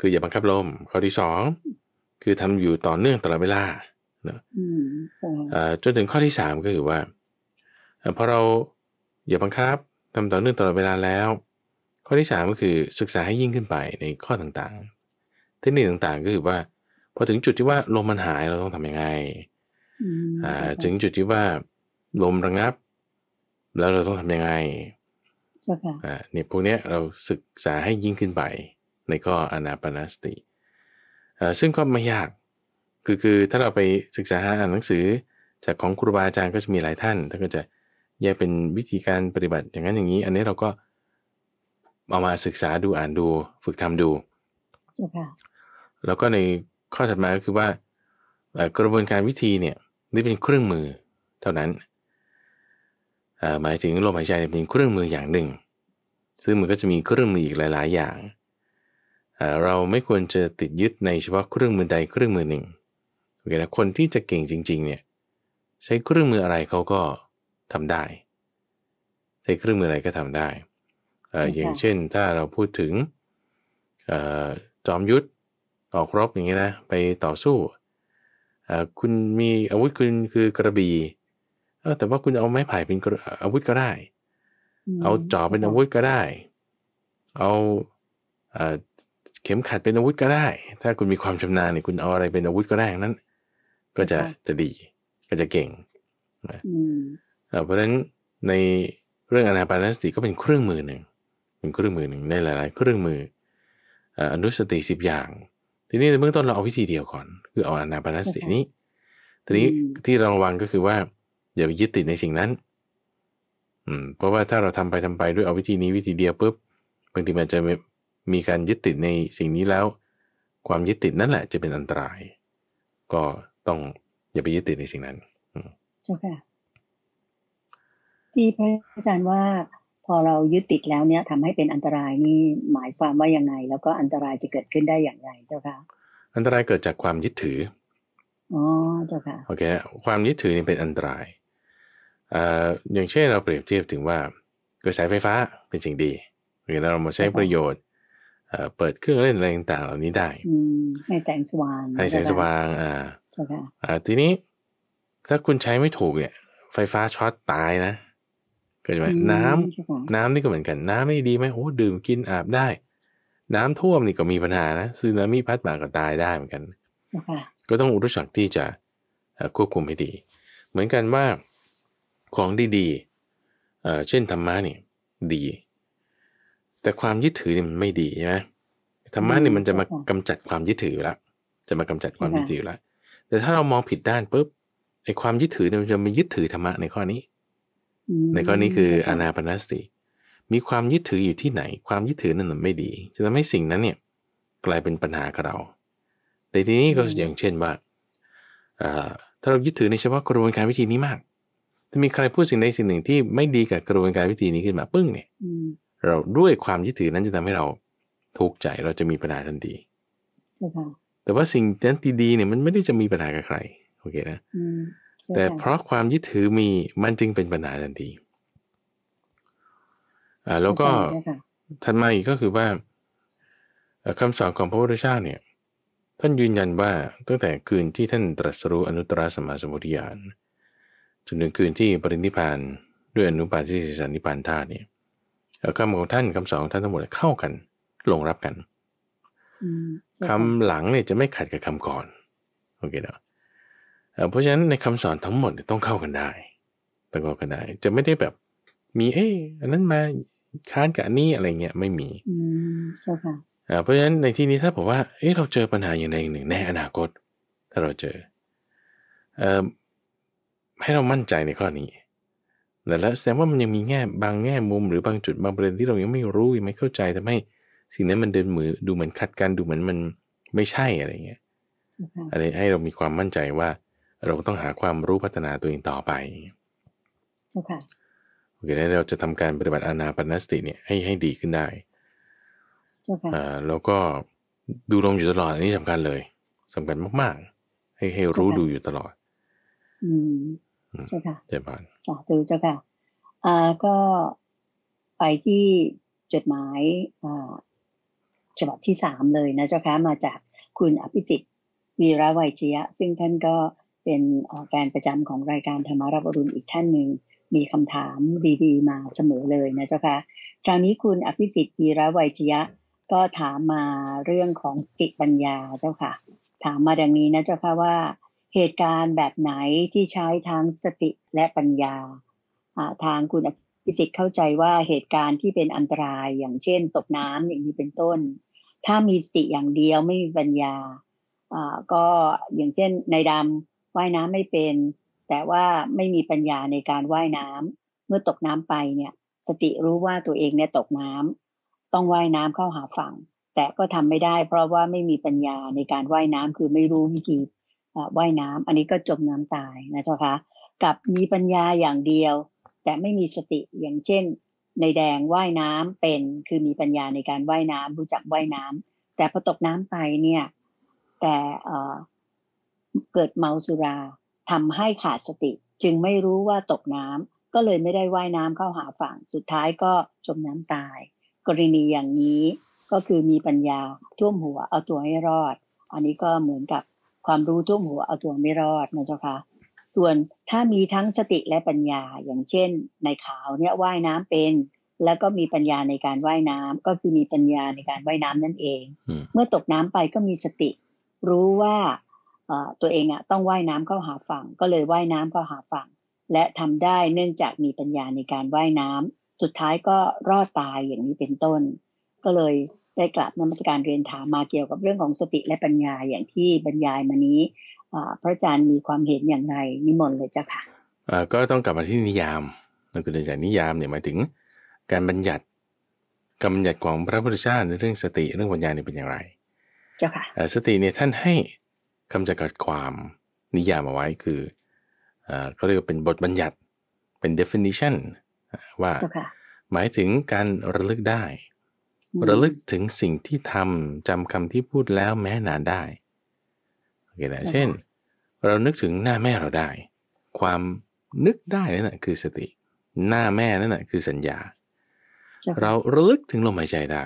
คือ อย่าบังคับลม ข้อที่สองคือทำอยู่ต่อเนื่องตลอดเวลาเนะจนถึงข้อที่สามก็คือว่าพอเราอย่าบังคับทำต่อเนื่องตลอดเวลาแล้ว ข้อที่สามก็คือศึกษาให้ยิ่งขึ้นไปในข้อต่างๆเทคนิคต่างๆก็คือว่าพอถึงจุดที่ว่าลมมันหายเราต้องทํำยังไงถึงจุดที่ว่าลมระงับแล้วเราต้องทำยังไงเนี่ยพวกนี้เราศึกษาให้ยิ่งขึ้นไปในข้ออนาปนาสติ ซึ่งก็ไม่ยากคือคือถ้าเราไปศึกษาอ่านหนังสือ จากของครูบาอาจารย์ก็จะมีหลายท่านท่านก็จะแยกเป็นวิธีการปฏิบัติอย่างนั้นอย่างนี้ อันนี้เราก็เอามาศึกษาดูอ่านดู ฝึกทำดูแล้วก็ในข้อถัดมาก็คือว่ากระบวนการวิธีเนี่ยนี่เป็นเครื่องมือเท่านั้น หมายถึงลมหายใจเป็นเครื่องมืออย่างหนึ่ง ซึ่งมันก็จะมีเครื่องมืออีกหลายๆ อย่าง เราไม่ควรจะติดยึดในเฉพาะเครื่องมือใดเครื่องมือหนึ่ง โอเคนะ คนที่จะเก่งจริงๆเนี่ยใช้เครื่องมืออะไรเขาก็ทำได้ ใช้เครื่องมืออะไรก็ทำได้ อย่างเช่นถ้าเราพูดถึงจอมยุทธออกรบอย่างนี้นะไปต่อสู้คุณมีอาวุธคุณคือกระบี่แต่ว่าคุณเอาไม้ไผ่เป็นอาวุธก็ได้ เอาจอบเป็นอาวุธก็ได้ เอาเข็มขัดเป็นอาวุธก็ได้ ถ้าคุณมีความชำนาญเนี่ยคุณเอาอะไรเป็นอาวุธก็ได้นั้น ก็จะจะดีก็จะเก่งนะเพราะฉะนั้นในเรื่องอนาปานสติก็เป็นเครื่องมือหนึ่งเป็นเครื่องมือหนึ่งในหลาย ๆ เครื่องมืออนุสติสิบอย่าง ทีนี้ในเบื้องต้นเราเอาวิธีเดียวก่อนือเอาอนาปานสตินี้ ทีนี้ที่เราระวังก็คือว่าอย่าไปยึดติดในสิ่งนั้น อืม เพราะว่าถ้าเราทำไปทำไปด้วยเอาวิธีนี้วิธีเดียวปุ๊บบางทีมันจะมีการยึดติดในสิ่งนี้แล้ว ความยึดติดนั่นแหละ จะเป็นอันตราย ก็ต้องอย่าไปยึดติดในสิ่งนั้นเจ้าค่ะ ที่พระอาจารย์ว่า พอเรายึดติดแล้วเนี่ย ทำให้เป็นอันตรายนี่หมายความว่ายังไงแล้วก็อันตรายจะเกิดขึ้นได้อย่างไรเจ้าค่ะอันตรายเกิดจากความยึดถือ อ๋อเจ้าค่ะ โอเค ความยึดถือนี่เป็นอันตรายอ่าอย่างเช่นเราเปรียบเทียบถึงว่า กระแสไฟฟ้าเป็นสิ่งดีหรือเรามาใช้ประโยชน์เปิดเครื่องเล่นอะไรต่างๆเหล่านี้ได้ให้แสงสว่างให้แสงสว่าง อ่าอ่า ทีนี้ถ้าคุณใช้ไม่ถูกเนี่ย ไฟฟ้าช็อตตายนะ เกิดไหมน้ำน้ำนี่ก็เหมือนกัน น้ำนี่ดีไหมโอ้ ดื่มกินอาบได้น้ำท่วมนี่ก็มีปัญหานะซึนามิพัดมาก็ตายได้เหมือนกัน ก็ต้องรู้จักที่จะควบคุมให้ดี เหมือนกันว่าของดีๆเช่น ธรรมะนี่ดี แต่ความยึดถือนี่มันไม่ดีใช่ไหมธรรมะนี่มันจะมากำจัดความยึดถือละจะมากำจัดความยึดถือละแต่ถ้าเรามองผิดด้านปุ๊บไอ้ความยึดถือเนี่ยมันจะมายึดถือธรรมะในข้อนี้ ในข้อนี้คืออนาปนสติมีความยึดถืออยู่ที่ไหน ความยึดถือนั้นไม่ดี จะทำให้สิ่งนั้นเนี่ย กลายเป็นปัญหากับเรา แต่ทีนี้ก็อย่างเช่นว่าถ้าเรายึดถือในเฉพาะกระบวนการวิธีนี้มากจะมีใครพูดสิ่งใดสิ่งหนึ่งที่ไม่ดีกับกระบวนการวิธีนี้ขึ้นมาปึ้งเนี่ย เราด้วยความยึดถือนั้นจะทำให้เราทุกข์ใจ เราจะมีปัญหาทันทีแต่ว่าสิ่งนั้นดีๆเนี่ยมันไม่ได้จะมีปัญหากับใคร โอเคนะแต่เพราะความยึดถือมี มันจึงเป็นปัญหาทันทีอ่าแล้วก็ถัดมาอีกก็คือว่าคำสอนของพระพุทธเจ้าเนี่ย ท่านยืนยันว่าตั้งแต่คืนที่ท่านตรัสรู้อนุตตรสัมมาสัมพุทธญาณจนถึงคืนที่ปรินิพานด้วยอนุปาสิสันนิพานธาตุเนี่ยคำของท่านคำสอนของท่านทั้งหมดเข้ากันลงรับกันคำหลังเนี่ยจะไม่ขัดกับคำก่อนโอเคเนาะเพราะฉะนั้นในคำสอนทั้งหมดต้องเข้ากันได้ต้องเข้ากันได้จะไม่ได้แบบมีเอ๊ยอันนั้นมาค้านกับนี่อะไรเงี้ย ไม่มี อืมเช่ค่ะอ่าเพราะฉะนั้นในที่นี้ถ้าบอกว่าเอ้เราเจอปัญหาอย่างใดอย่างหนึ่งในอนาคตถ้าเราเจอเอ่อให้เรามั่นใจในข้อนี้แต่แล้วแสดงว่ามันยังมีแง่บางแง่มุมหรือบางจุดบางประเด็นที่เรายังไม่รู้ยังไม่เข้าใจทำให้สิ่งนั้นมันเดินมือดูเหมือนขัดกันดูเหมือนมันไม่ใช่อะไรเงี้ยอะไรให้เรามีความมั่นใจว่าเราต้องหาความรู้พัฒนาตัวเองต่อไปคเแล้วเราจะทำการปฏิบัติอานาปนสติ เนี่ยให้ให้ดีขึ้นได้ อ่า แล้วก็ดูลงอยู่ตลอดอันนี้สำคัญเลย สำคัญมากๆให้ให้รู้ดูอยู่ตลอด อืมใช่ค่ะเจ้าค่ะนสาธุเจ้าค่ะ อ่าก็ไปที่จดหมาย อ่าฉบับที่สามเลยนะเจ้าค่ะมาจากคุณอภิสิทธิ์วีระไวยชยะซึ่งท่านก็เป็นแฟนประจำของรายการธรรมารับอรุณอีกท่านหนึ่งมีคำถามดีๆ มาเสมอเลยนะเจ้าค่ะคราวนี้คุณอภิสิทธิ์วีระวัยชยะ ก็ถามมาเรื่องของสติปัญญาเจ้าค่ะ ถามมาดังนี้นะเจ้าค่ะว่า เหตุการณ์แบบไหนที่ใช้ทั้งสติและปัญญาทางคุณอภิสิทธิ์เข้าใจว่าเหตุการณ์ที่เป็นอันตราย อย่างเช่น ตกน้ำอย่างนี้เป็นต้น ถ้ามีสติอย่างเดียวไม่มีปัญญาก็อย่างเช่นในดำว่ายน้ำไม่เป็นแต่ว่าไม่มีปัญญาในการว่ายน้ำ เมื่อตกน้ำไปเนี่ยสติรู้ว่าตัวเองเนี่ยตกน้ำ ต้องว่ายน้ำเข้าหาฝั่ง แต่ก็ทำไม่ได้เพราะว่าไม่มีปัญญาในการว่ายน้ำคือไม่รู้วิธีว่ายน้ำ อันนี้ก็จมน้ำตายนะเจ้าคะกับมีปัญญาอย่างเดียว แต่ไม่มีสติอย่างเช่นในแดงว่ายน้ำเป็นคือมีปัญญาในการว่ายน้ำรู้จักว่ายน้ำ แต่พอตกน้ำไปเนี่ยแต่เกิดเมาสุราทำให้ขาดสติ จึงไม่รู้ว่าตกน้ำก็เลยไม่ได้ว่ายน้ำเข้าหาฝั่ง สุดท้ายก็จมน้ำตาย กรณีอย่างนี้ก็คือมีปัญญาท่วมหัวเอาตัวให้รอดอันนี้ก็เหมือนกับความรู้ท่วมหัวเอาตัวไม่รอดนะเจ้าคะส่วนถ้ามีทั้งสติและปัญญาอย่างเช่นในขาวเนี่ยว่ายน้ำเป็น แล้วก็มีปัญญาในการว่ายน้ำ ก็คือมีปัญญาในการว่ายน้ำนั่นเอง เมื่อตกน้ำไปก็มีสติ รู้ว่าตัวเองอ่ะต้องว่ายน้ำเข้าหาฝั่ง ก็เลยว่ายน้ำเข้าหาฝั่ง และทำได้เนื่องจากมีปัญญาในการว่ายน้ำ สุดท้ายก็รอดตายอย่างนี้เป็นต้น ก็เลยได้กลับนมัสการเรียนถามมาเกี่ยวกับเรื่องของสติและปัญญาอย่างที่บรรยายมานี้ พระอาจารย์มีความเห็นอย่างไร นิมนต์เลยเจ้าค่ะก็ต้องกลับมาที่นิยามนั่นคือนใจนิยามเนี่ยหมายถึงการบัญญัติกำบัญญัติของพระพุทธเจ้าในเรื่องสติเรื่องปัญญาเนี่ยเป็นอย่างไรเจ้าค่ะสติเนี่ยท่านให้คำจำกัดความนิยามเอาไว้คือ เขาเรียกว่าเป็นบทบัญญัติเป็น definition ว่า หมายถึงการระลึกได้ ระลึกถึงสิ่งที่ทำ จำคำที่พูดแล้วแม้นานได้โอเคนะเช่น เรานึกถึงหน้าแม่เราได้ ความนึกได้นั่นแหะคือสติ หน้าแม่นั่นแหะคือสัญญา เราระลึกถึงลมหายใจได้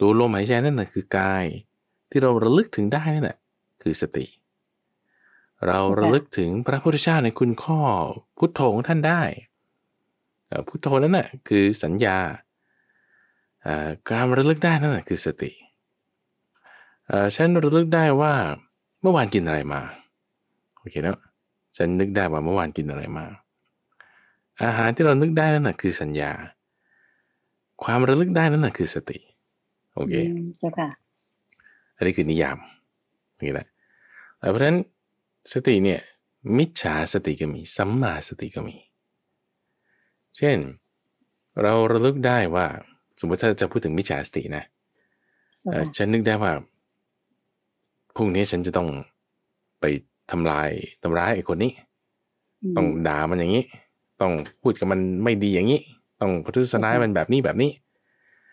ตัวลมหายใจนั่นแหะคือกาย ที่เราระลึกถึงได้นั่นแหละคือสติ เราระลึกถึงพระพุทธเจ้าในคุณข้อ พุทโธของท่านได้ พุทโธนั้นนะ่ะคือสัญญาการระลึกได้นั่นนะคือสติฉันระลึกได้ว่าเมื่อวานกินอะไรมาโอเคเนาะฉันนึกได้ว่าเมื่อวานกินอะไรมา อาหารที่เรานึกได้นั่นแหะคือสัญญาความระลึกได้นั่นแหะคือสติโอเคเจ้าค่ะอันนี้คือนิยามนี่แหละเพราะฉะนั้นสติเนี่ยมิจฉาสติก็มีสัมมาสติก็มี เช่นเราระลึกได้ว่าสมมติถ้าจะพูดถึงมิจฉาสตินะฉันนึกได้ว่าพรุ่งนี้ฉันจะต้องไปทำลายทำร้ายไอ้คนนี้ ต้องด่ามันอย่างนี้ ต้องพูดกับมันไม่ดีอย่างนี้ ต้องพูดุสนายมันแบบนี้แบบนี้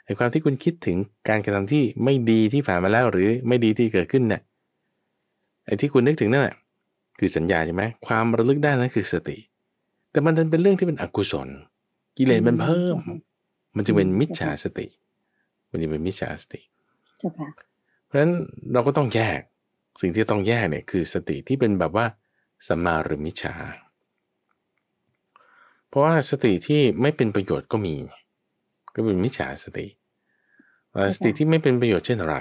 ไอ้ความที่คุณคิดถึงการกระทำที่ไม่ดีที่ผ่านมาแล้วหรือไม่ดีที่เกิดขึ้นเนี่ยไอ้ที่คุณนึกถึงนั่นแหละคือสัญญาใช่ไหมความระลึกได้นั้นคือสติ แต่มันเป็นเรื่องที่เป็นอกุศลกิเลสมันเพิ่ม มันจะเป็นมิจฉาสติ มันจะเป็นมิจฉาสติเพราะฉะนั้นเราก็ต้องแยกสิ่งที่ต้องแยกเนี่ย คือสติที่เป็นแบบว่าสัมมาหรือมิจฉาเพราะว่าสติที่ไม่เป็นประโยชน์ก็มี ก็เป็นมิจฉาสติสติที่ไม่เป็นประโยชน์เช่นอะไร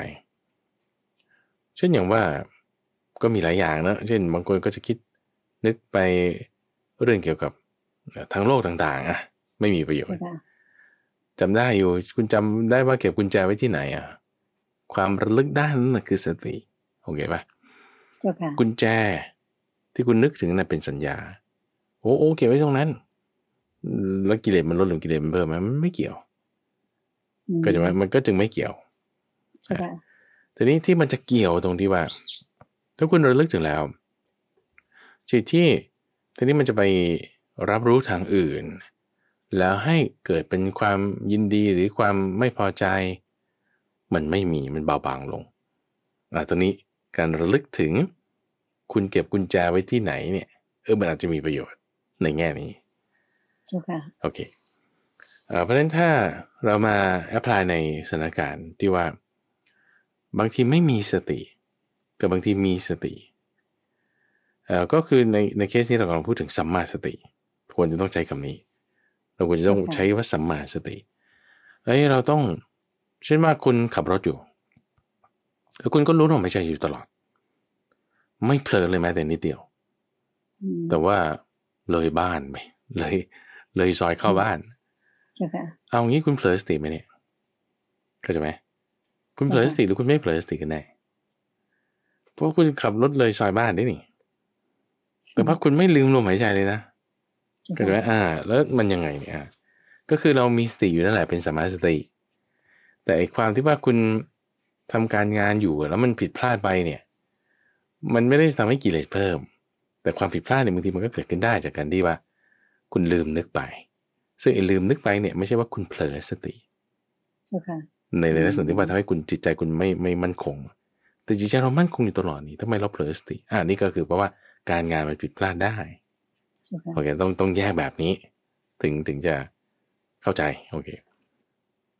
เช่นอย่างว่าก็มีหลายอย่างนะเช่น บางคนก็จะคิดนึกไปเรื่องเกี่ยวกับทางโลกต่างๆอ่ะไม่มีประโยชน์จำได้อยู่ คุณจำได้ว่าเก็บกุญแจไว้ที่ไหนอ่ะความระลึกได้นั่นคือสติ โอเคปะกุญแจที่คุณนึกถึงนั่นเป็นสัญญา โอ้โอเก็บไว้ตรงนั้น แล้วกิเลสมันลดลงกิเลสมันเพิ่มไหมมันไม่เกี่ยว ก็จะมันก็จึงไม่เกี่ยวทีนี้ที่มันจะเกี่ยวตรงที่ว่าถ้าคุณระลึกถึงแล้วจิตที่ทีนี้มันจะไปรับรู้ทางอื่น แล้วให้เกิดเป็นความยินดีหรือความไม่พอใจมันไม่มีมันเบาบางลงอ่ะตรงนี้การระลึกถึงคุณเก็บกุญแจไว้ที่ไหนเนี่ยเออมันอาจจะมีประโยชน์ในแง่นี้โอเคโอเคเพราะฉะนั้นถ้าเรามาแอพพลายในสถานการณ์ที่ว่า บางทีไม่มีสติกับบางทีมีสติก็คือในในเคสนี้เรากำลังพูดถึงสัมมาสติ ควรจะต้องใช้คำนี้ เราควรจะต้องใช้ว่าสัมมาสติเอ้ย เราต้องเช่นว่าคุณขับรถอยู่ แล้วคุณก็รู้ลมหายใจอยู่ตลอด ไม่เผลอเลยแม้ แต่นิดเดียว แต่ว่าเลยบ้านไปเลย เลยซอยเข้าบ้าน เอางี้คุณเผลอสติไหมเนี่ยเข้าใจไหม คุณเผลอสติหรือคุณไม่เผลอสติกันแน่เพราะคุณขับรถเลยซอยบ้านได้นี่ แต่ว่าคุณไม่ลืมลมหายใจเลยนะ เกิดไหมอ่า แล้วมันยังไงเนี่ย ก็คือเรามีสติอยู่นั่นแหละเป็นสมาสติ แต่ไอความที่ว่าคุณทำการงานอยู่แล้วมันผิดพลาดไปเนี่ย มันไม่ได้ทำให้กิเลสเพิ่ม แต่ความผิดพลาดเนี่ยบางทีมันก็เกิดขึ้นได้จากการที่ว่า คุณลืมนึกไป ซึ่งไอ้ลืมนึกไปเนี่ยไม่ใช่ว่าคุณเผลอสติในในลักษณะที่ว่าทำให้คุณจิตใจคุณไม่ไม่มั่นคงแต่จิตใจเรามั่นคงอยู่ตลอดนี่ทำไมเราเผลอสติ อ่านี่ก็คือเพราะว่าการงานมันผิดพลาดได้ โอเค ต้องต้องแยกแบบนี้ ถึงถึงจะเข้าใจ โอเค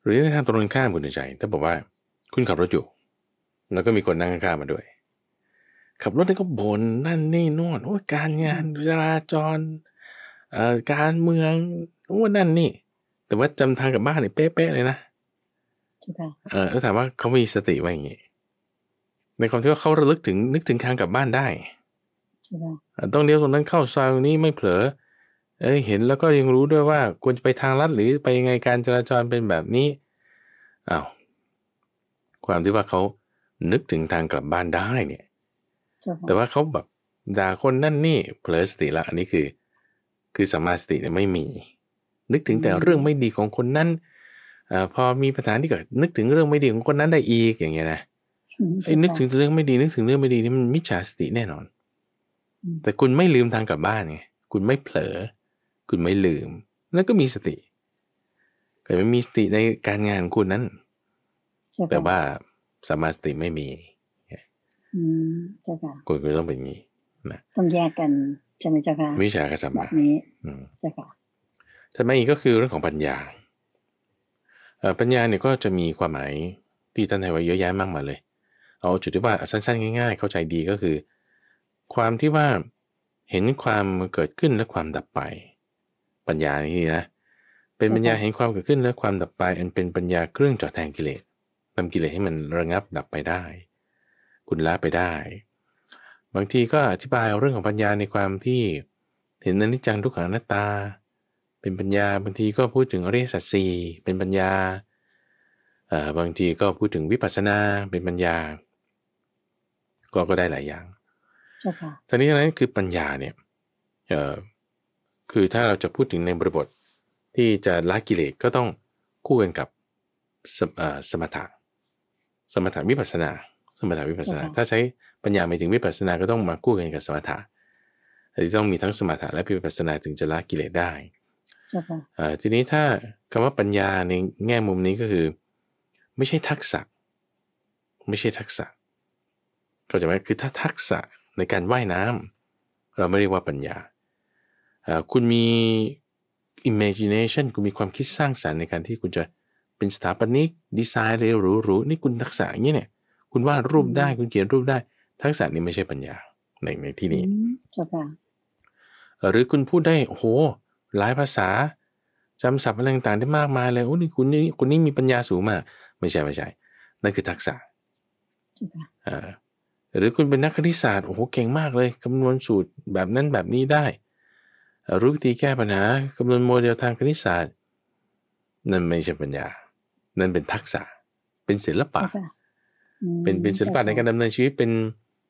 หรือในทางตรงข้ามคุณใจ ถ้าบอกว่าคุณขับรถอยู่ แล้วก็มีคนนั่งข้างมาด้วย ขับรถนี่ก็บนนั่นนี่นู่นโอ้การงานจราจรเอ่อการเมืองโอ้นั่นนี่ แต่ว่าจำทางกับบ้านนี่เป๊ะๆเลยนะเออแล้วถามว่าเขามีสติว้อย่างงี้ในความที่ว่าเขาระลึกถึงนึกถึงทางกลับบ้านได้ต้องเลี้ยวตรงนั้นเข้าซอยนี้ไม่เผลอเอ้ยเห็นแล้วก็ยังรู้ด้วยว่า ควรจะไปทางลัดหรือไปยังไงการจราจรเป็นแบบนี้อ้าวความที่ว่าเขานึกถึงทางกลับบ้านได้เนี่ยแต่ว่าเขาแบบด่าคนนั่นนี่เผลอสติละอันนี้คือ คือสัมมาสติเนี่ยไม่มี นึกถึงแต่เรื่องไม่ดีของคนนั้นอพอมีปัญหาที่เกิดนึกถึงเรื่องไม่ดีของคนนั้นได้อีกอย่างเงี้ยนะไอ้นึกถึงเรื่องไม่ดี นึกถึงเรื่องไม่ดีนี่มันมิจฉาสติแน่นอน แต่คุณไม่ลืมทางกลับบ้านไงคุณไม่เผลอ คุณไม่ลืม แล้วก็มีสติแต่ไม่มีสติในการงานของคุณนั้น แต่ว่า สมาสติไม่มีคุณก็ต้องเป็นงี้นะต้องแยกกันใช่ไหมเจ้าค่ะวิชากับสมาินี้เจ้าค่ะถัดมาอีกก็คือเรื่องของปัญญาปัญญาเนี่ยก็จะมีความหมายที่ท่านให้ไว้เยอะแยะมากมายเลยเอาจุดที่ว่าสั้นๆง่ายๆ เข้าใจดีก็คือ ความที่ว่าเห็นความเกิดขึ้นและความดับไป ปัญญานี่นะเป็นปัญญาเห็นความเกิดขึ้นและความดับไป อันเป็นปัญญาเครื่องจอดแทงกิเลสทำกิเลสให้มันระงับดับไปได้ คุณละไปได้ บางทีก็อธิบายเรื่องของปัญญาในความที่เห็นอนิจจังทุกขังอนัตตา เป็นปัญญาบางทีก็พูดถึงอริยสัตสีเป็นปัญญาบางทีก็พูดถึงวิปัสสนา เป็นปัญญาก็ก็ได้หลายอย่างทีนี้นั้นคือปัญญาเนี่ย เออคือถ้าเราจะพูดถึงในบริบทที่จะละกิเลสก็ต้องคู่กันกับสสมถะ สมถะวิปัสนา สมถะวิปัสนา ถ้าใช้ปัญญาไปถึงวิปัสนาก็ต้องมาคู่กันกับสมถะที่ต้องมีทั้งสมถะและวิปัสนาถึงจะละกิเลสได้ทีนี้ถ้าคำว่าปัญญาในแง่มุมนี้ก็คือ ไม่ใช่ทักษะ ไม่ใช่ทักษะก็จะไหมคือถ้าทักษะในการว่ายน้ำ เราไม่เรียกว่าปัญญาคุณมี imagination คุณมีความคิดสร้างสารรค์ในการที่คุณจะเป็นสถาปนิกดีไซน์เร็วหรูๆนี่คุณทักษะอย่างนี้เนี่ย คุณวาดรูปได้คุณเขียนรูปได้ ทักษะนี้ไม่ใช่ปัญญา ในในที่นี้หรือคุณพูดได้โอ้โหหลายภาษาจำศัพท์อะไรต่างๆได้มากมายเลยโอ้นี่คุณนี่คุณนี่มีปัญญาสูงมากไม่ใช่ไม่ใช่นั่นคือทักษะอ่าหรือคุณเป็นนักคณิตศาสตร์โอ้โหเก่งมากเลยคำนวณสูตรแบบนั้นแบบนี้ได้รู้วิธีแก้ปัญหาคำนวณโมเดลทางคณิตศาสตร์ นั่นไม่ใช่ปัญญานั่นเป็นทักษะ เป็นศิลปะ เป็นเป็นศิลปะในการดำเนินชีวิตเป็น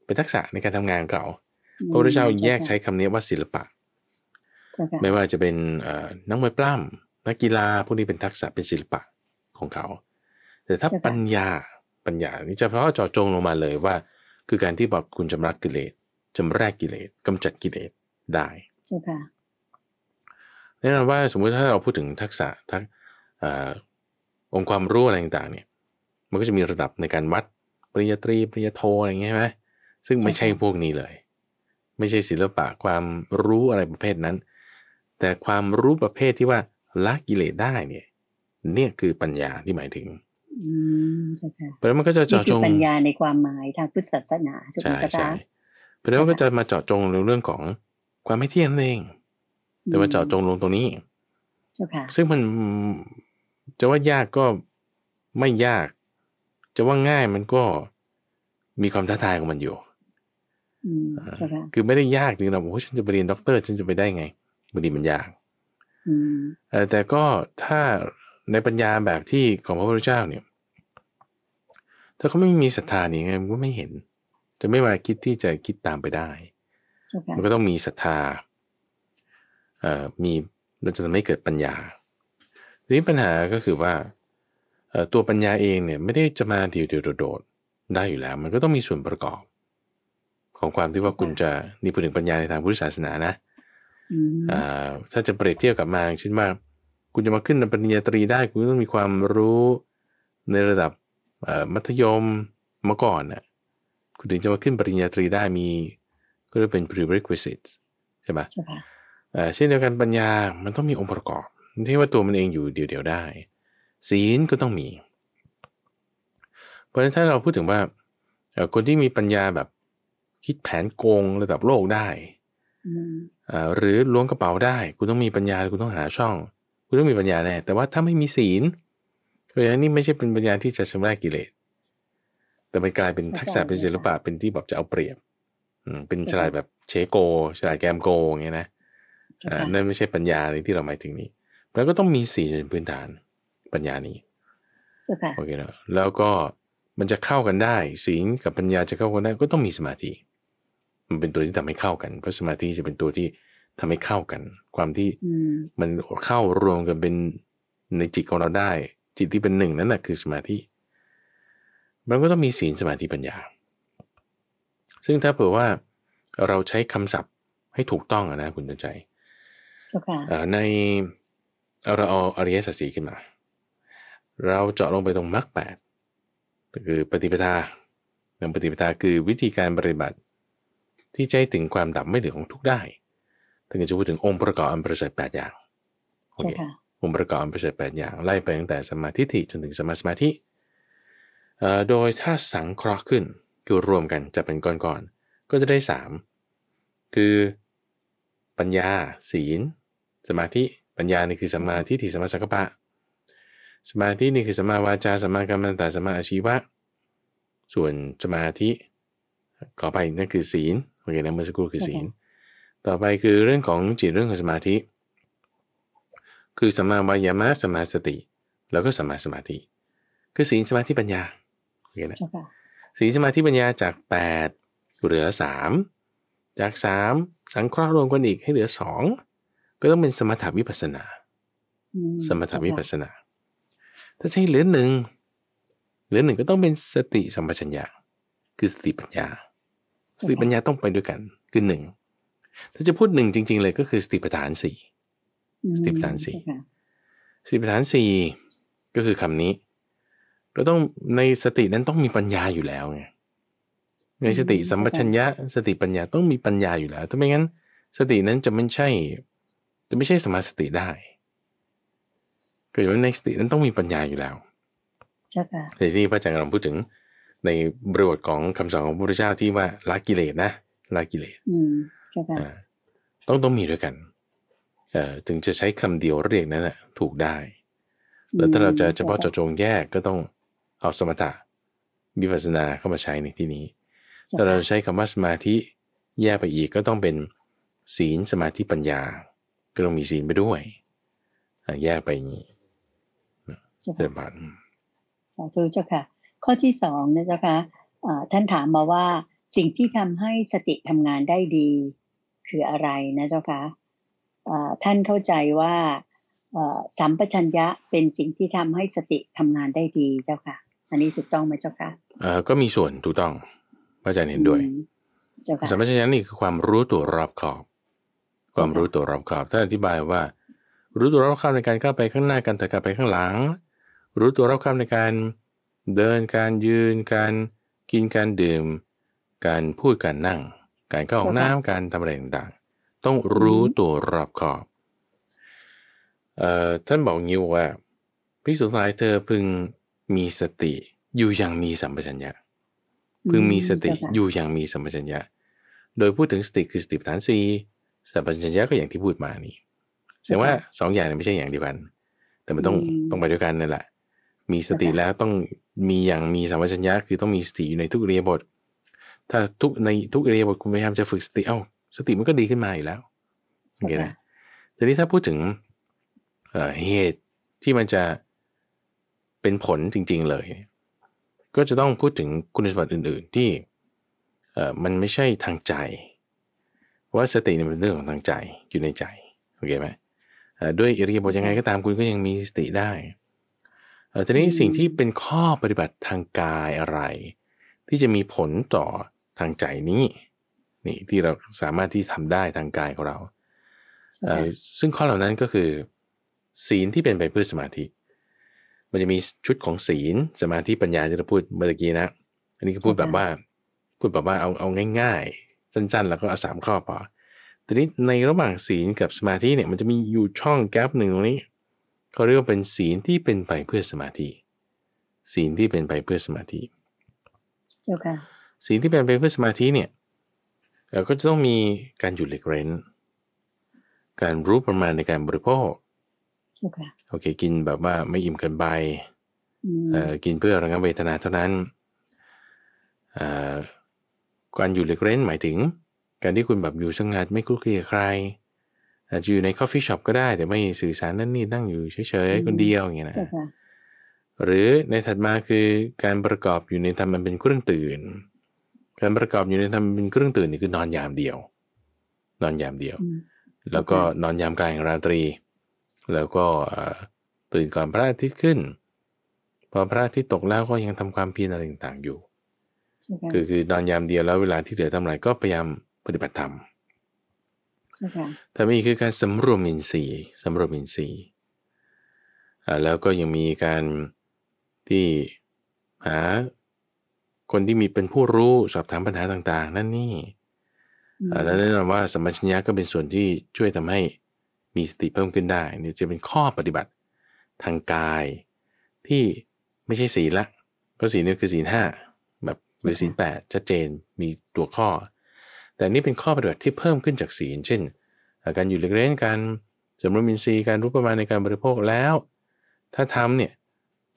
เป็นทักษะในการทำงานเก่าพระพุทธเจ้าแยกใช้คำนี้ว่าศิลปะไม่ว่าจะเป็นนักมวยปล้ำนักกีฬาพวกนี้เป็นทักษะเป็นศิลปะของเขา แต่ถ้าปัญญาปัญญานี่จะเพาะเจาะจงลงมาเลยว่าคือการที่แบบคุณชำระกิเลสชำระกิเลสกำจัดกิเลสได้ใช่ค่ะแน่นอนว่าสมมุติถ้าเราพูดถึงทักษะทักองค์ความรู้อะไรต่างๆ เนี่ยมันก็จะมีระดับในการวัดปริญญาตรีปริญญาโทอะไรอย่างเงี้ยใช่ไหมซึ่งไม่ใช่พวกนี้เลย ไม่ใช่ศิลปะความรู้อะไรประเภทนั้น แต่ความรู้ประเภทที่ว่าละกิเลสได้เนี่ยเนี่ยคือปัญญาที่หมายถึงเพราะมันก็จะเจาะจงปัญญาในความหมาย ทางพุทธศาสนาใชกใช่ะเพราะนั้นมันก็จะมาเจาะจงเรื่องของความไม่เที่ยงนั่นเอง แต่มาเจาะจงลงตรงนี้ซึ่งมันจะว่ายากก็ไม่ยาก จะว่าง่ายมันก็มีความท้าทายของมันอยู่คือไม่ได้ยากจริงเราบอกว่าฉันจะไปเรียนด็อกเตอร์ฉันจะไปได้ไงบางทีมันยากแต่ก็ถ้าในปัญญาแบบที่ของพระพุทธเจ้าเนี่ย ถ้าเขาไม่มีศรัทธานี่ไงมันก็ไม่เห็น จะไม่ว่าคิดที่จะคิดตามไปได้ okay. มันก็ต้องมีศรัทธาเอ่อมีเราจะทำให้เกิดปัญญาทีนี้ปัญหาก็คือว่าตัวปัญญาเองเนี่ยไม่ได้จะมาเดี่ยวโดดๆได้อยู่แล้ว มันก็ต้องมีส่วนประกอบ ของความที่ว่าคุณจะนี่พูดถึงปัญญาในทางพุทธศาสนานะถ้าจะเปรียบเทียบกับมาเช่นว่าคุณจะมาขึ้นปริญญาตรีได้ คุณต้องมีความรู้ในระดับมัธยมมาก่อนนะ่ะ คุณถึงจะมาขึ้นปริญญาตรีได้มีก็เรียกเป็น prerequisite ใช่ไหมเช่นเดียวกันปัญญา มันต้องมีองค์ประกอบที่่ว่าตัวมันเองอยู่เดียวๆได้ ศีลก็ต้องมี เพราะฉะนั้นถ้าเราพูดถึงว่า คนที่มีปัญญาแบบคิดแผนโกงระดับโลกได้หรือล้วงกระเป๋าได้ คุณต้องมีปัญญาคุณต้องหาช่องคุต้องมีปัญญาแน่แต่ว่าถ้าไม่มีศีลเพราะฉะนั้นนี่ไม่ใช่เป็นปัญญาที่จะชำระกิเลสแต่มันกลายเป็นทักษะเป็นศิลปะเป็นที่แบบจะเอาเปรียบเป็นฉลาดแบบเชโกฉลาดแกมโกอย่างเงี้ยนะนั่นไม่ใช่ปัญญาในที่เราหมายถึงนี้แล้วก็ต้องมีศีลเป็นพื้นฐาน ปัญญานี้โอเคนะแล้วก็มันจะเข้ากันได้ศีลกับปัญญาจะเข้ากันได้ ก็ต้องมีสมาธิ มันเป็นตัวที่ทำให้เข้ากัน เพราะสมาธิจะเป็นตัวที่ทำให้เข้ากัน ความที่มันเข้ารวมกันเป็นในจิตของเราได้ จิตที่เป็นหนึ่งนั่นแหะคือสมาธิ มันก็ต้องมีศีลสมาธิปัญญา ซึ่งถ้าเผื่อว่าเราใช้คำศัพท์ให้ถูกต้องนะคุณตั้งใจ okay. ในเราเอาอริยสัจสีขึ้นมา เราเจาะลงไปตรงมรรคแปดคือปฏิปทาหนึ่งปฏิปทาคือวิธีการปฏิบัติที่ใจถึงความดับไม่เหลือของทุกได้ถึงจะพูดถึงองค์ประกอบอันประเสริฐแปดอย่างโอเคองค์ประกอบอันประเสริฐแปดอย่างไล่ไปตั้งแต่สมาธิิจนถึงสมาสมาธิ โดยถ้าสังเคราะห์ขึ้นคือรวมกันจะเป็นก้อนๆก็จะได้สามคือปัญญาศีลสมาธิปัญญานี่คือสมาธิที่สมาสังกปะสมาธินี่คือสมาวาจาสมากรรมตาสมาอาชีวะส่วนสมาธิก่อไปนั่นคือศีลโอเคนะเมื่อสักครู่คือศีล okay. ต่อไปคือเรื่องของจิตเรื่องของสมาธิ คือสัมมาวายามะสัมมาสติ แล้วก็สัมมาสมาธิ คือศีลสมาธิปัญญาโอเคนะศีลสมาธิปัญญาจาก8เหลือ3จาก3สังเคราะห์รวมกันอีกให้เหลือ2ก็ต้องเป็นสมถาวิปัสนา สมถาวิปัสนา ถ้าใช่เหลือหนึ่งเหลือหนึ่งก็ต้องเป็นสติสัมปชัญญะคือสติปัญญา สติปัญญาต้องไปด้วยกันคือหนึ่งถ้าจะพูดหนึ่งจริงๆเลยก็คือ สติปัฏฐานสี่ สติปัฏฐานสี่สติปัฏฐานสี่ก็คือคำนี้ เราต้องในสตินั้นต้องมีปัญญาอยู่แล้วไง ในสติสัมปชัญญะสติปัญญาต้องมีปัญญาอยู่แล้ว ถ้าไม่งั้น สตินั้นจะไม่ใช่ จะไม่ใช่สมาสติได้ ก็อยู่ในสตินั้นต้องมีปัญญาอยู่แล้วใช่ที่พระอาจารย์กำลังพูดถึงในบริบทของคำสอนของพระพุทธเจ้าที่ว่าละกิเลสนะละกิเลสต้องต้องมีด้วยกันถึงจะใช้คำเดียวเรียกนั้นแหะถูกได้แล้วถ้าเราจะเฉพาะเจาะจงแยกก็ต้องเอาสมถะวิปัสสนาเข้ามาใช้ในที่นี้ ถ้าเราใช้คำว่าสมาธิแยกไปอีกก็ต้องเป็นศีลสมาธิปัญญา ก็ต้องมีศีลไปด้วยแยกไปอย่างนี้เดิมพันสาธุเจ้าค่ะข้อที่สองนะเจ้าค่ะท่านถามมาว่าสิ่งที่ทำให้สติทำงานได้ดีคืออะไรนะเจ้าคะท่านเข้าใจว่าสัมปชัญญะเป็นสิ่งที่ทำให้สติทำงานได้ดีเจ้าค่ะอันนี้ถูกต้องไหมเจ้าค่ะก็มีส่วนถูกต้องพระอาจารย์เห็นด้วยสัมปชัญญะนี่คือความรู้ตัวรอบขอบ ความรู้ตัวรอบขอบ ท่านอธิบายว่า รู้ตัวรอบขอบในการเข้าไปข้างหน้าการถอยกลับไปข้างหลัง รู้ตัวรอบขอบในการเดินการยืนการกินการดื่มการพูดการนั่งการเข้าห้องน้ำการทำอะไรต่างๆต้องรู้ตัวรอบขอบเอ่อท่านบอกงี้ว่าพิสุทธิ์ายเธอพึงมีสติอยู่อย่างมีสัมปชัญญะพึงมีสติอยู่อย่างมีสัมปชัญญะ โดยพูดถึงสติคือสติฐานสีสัมปชัญญะก็อย่างที่พูดมานี่แสดงว่าสองอย่างไม่ใช่อย่างเดียวกัน แต่มันต้องต้องไปด้วยกันนั่นแหละมีสติแล้วต้องมีอย่างมีสัมปชัญญะ คือต้องมีสติอยู่ในทุกเรียบทถ้าทุกในทุกเรียบทคุณพยายามจะฝึกสติเอา้าสติมันก็ดีขึ้นมาอีกแล้วโอเคนะทีนี้ถ้าพูดถึงเหตุที่มันจะเป็นผลจริงๆเลย ก็จะต้องพูดถึงคุณสมบัติอื่น ๆ ที่มันไม่ใช่ทางใจ ว่าสติเเป็นเรื่องของทางใจอยู่ในใจโอเคไหมด้วยอิริยาบถยังไงก็ตามคุณก็ยังมีสติได้ทีนี้สิ่งที่เป็นข้อปฏิบัติทางกายอะไร ที่จะมีผลต่อทางใจนี้นี่ที่เราสามารถที่ทำได้ทางกายของเราซึ่งข้อเหล่านั้นก็คือ ศีลที่เป็นไปเพื่อสมาธิ มันจะมีชุดของศีล สมาธิปัญญาที่เราพูดเมื่อกี้นะอันนี้ก็พูดแบบว่า พูดแบบว่าเอาเอาง่าย ๆสั้นๆ แล้วก็เอาสามข้อพอทีนี้ในระหว่างศีลกับสมาธิเนี่ย มันจะมีอยู่ช่องแกลบหนึ่งตรงนี้ เขาเรียกว่าเป็นศีลที่เป็นไปเพื่อสมาธิศีลที่เป็นไปเพื่อสมาธิเจ้าค่ะสิ่งที่เป็นไปเพื่อสมาธิเนี่ยก็จะต้องมีการหยุดหล็กเร้นการรู้ประมาณในการบริโภคโอเคกินแบบว่าไม่อิ่มเกินไปกินเพื่อระงับเวทนาเท่านั้นการอยู่หล็กเร้นหมายถึง การที่คุณแบบอยู่สงัดไม่คลุกคลีกับใครอาจจะอยู่ในคอฟฟี่ช็อปก็ได้ แต่ไม่สื่อสารนั่นนี่นั่งอยู่เฉยๆคนเดียวอย่างเงี้ยนะหรือในถัดมาคือการประกอบอยู่ในธรรมมันเป็นเครื่องตื่นการประกอบอยู่ในธรรมเป็นเครื่องตื่นนี่คือนอนยามเดียว นอนยามเดียว แล้วก็นอนยามกลางราตรี แล้วก็ตื่นก่อนพระอาทิตย์ขึ้น พอพระอาทิตย์ตกแล้วก็ยังทำความเพียรอะไรต่างๆอยู่ คือคือนอนยามเดียวแล้วเวลาที่เหลือทำอะไรก็พยายามปฏิบัติธรรมแต่มีคือการสำรวมอินทรีย์สำรวมอินทรีย์แล้วก็ยังมีการที่หาคนที่มีเป็นผู้รู้สอบถามปัญหาต่างๆนั่นนี่ แล้วแน่นอนว่าสัมปชัญญะก็เป็นส่วนที่ช่วยทำให้มีสติเพิ่มขึ้นได้เนี่ยจะเป็นข้อปฏิบัติทางกายที่ไม่ใช่สีละ เพราะสีนี่คือสีห้าแบบหรือสีแปดชัดเจนมีตัวข้อ แต่นี่เป็นข้อปฏิบัติที่เพิ่มขึ้นจากสีเช่นการอยู่เล็กเล่นกันสำรวมินทรีย์การรู้ประมาณในการบริโภคแล้ว ถ้าทำเนี่ย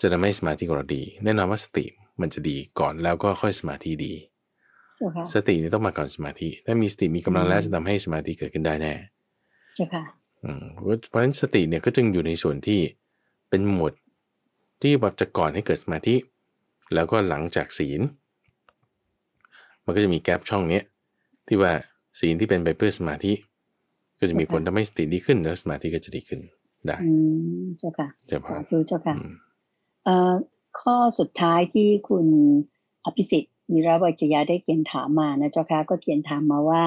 จะทำให้สมาธิของเราดีแน่นอนว่าสติมันจะดีก่อนแล้วก็ค่อยสมาธิดี สตินี่ต้องมาก่อนสมาธิ ถ้ามีสติมีกำลังแล้วจะทำให้สมาธิเกิดขึ้นได้แน่ใช่ค่ะเพราะฉะนั้นสติ เนี่ยก็จึงอยู่ในส่วนที่เป็นหมวดที่แบบจะก่อนให้เกิดสมาธิ แล้วก็หลังจากศีล มันก็จะมีแกลบช่องเนี้ย ที่ว่าศีลที่เป็นไปเพื่อสมาธิก็จะมีผลทำให้สติดีขึ้นแล้วสมาธิก็จะดีขึ้นได้เจ้าค่ะเจ้าค่ะเจ้าค่ะข้อสุดท้ายที่คุณอภิสิทธิ์มีระวัจยาได้เขียนถามมานะเจ้าค่ะก็เขียนถามมาว่า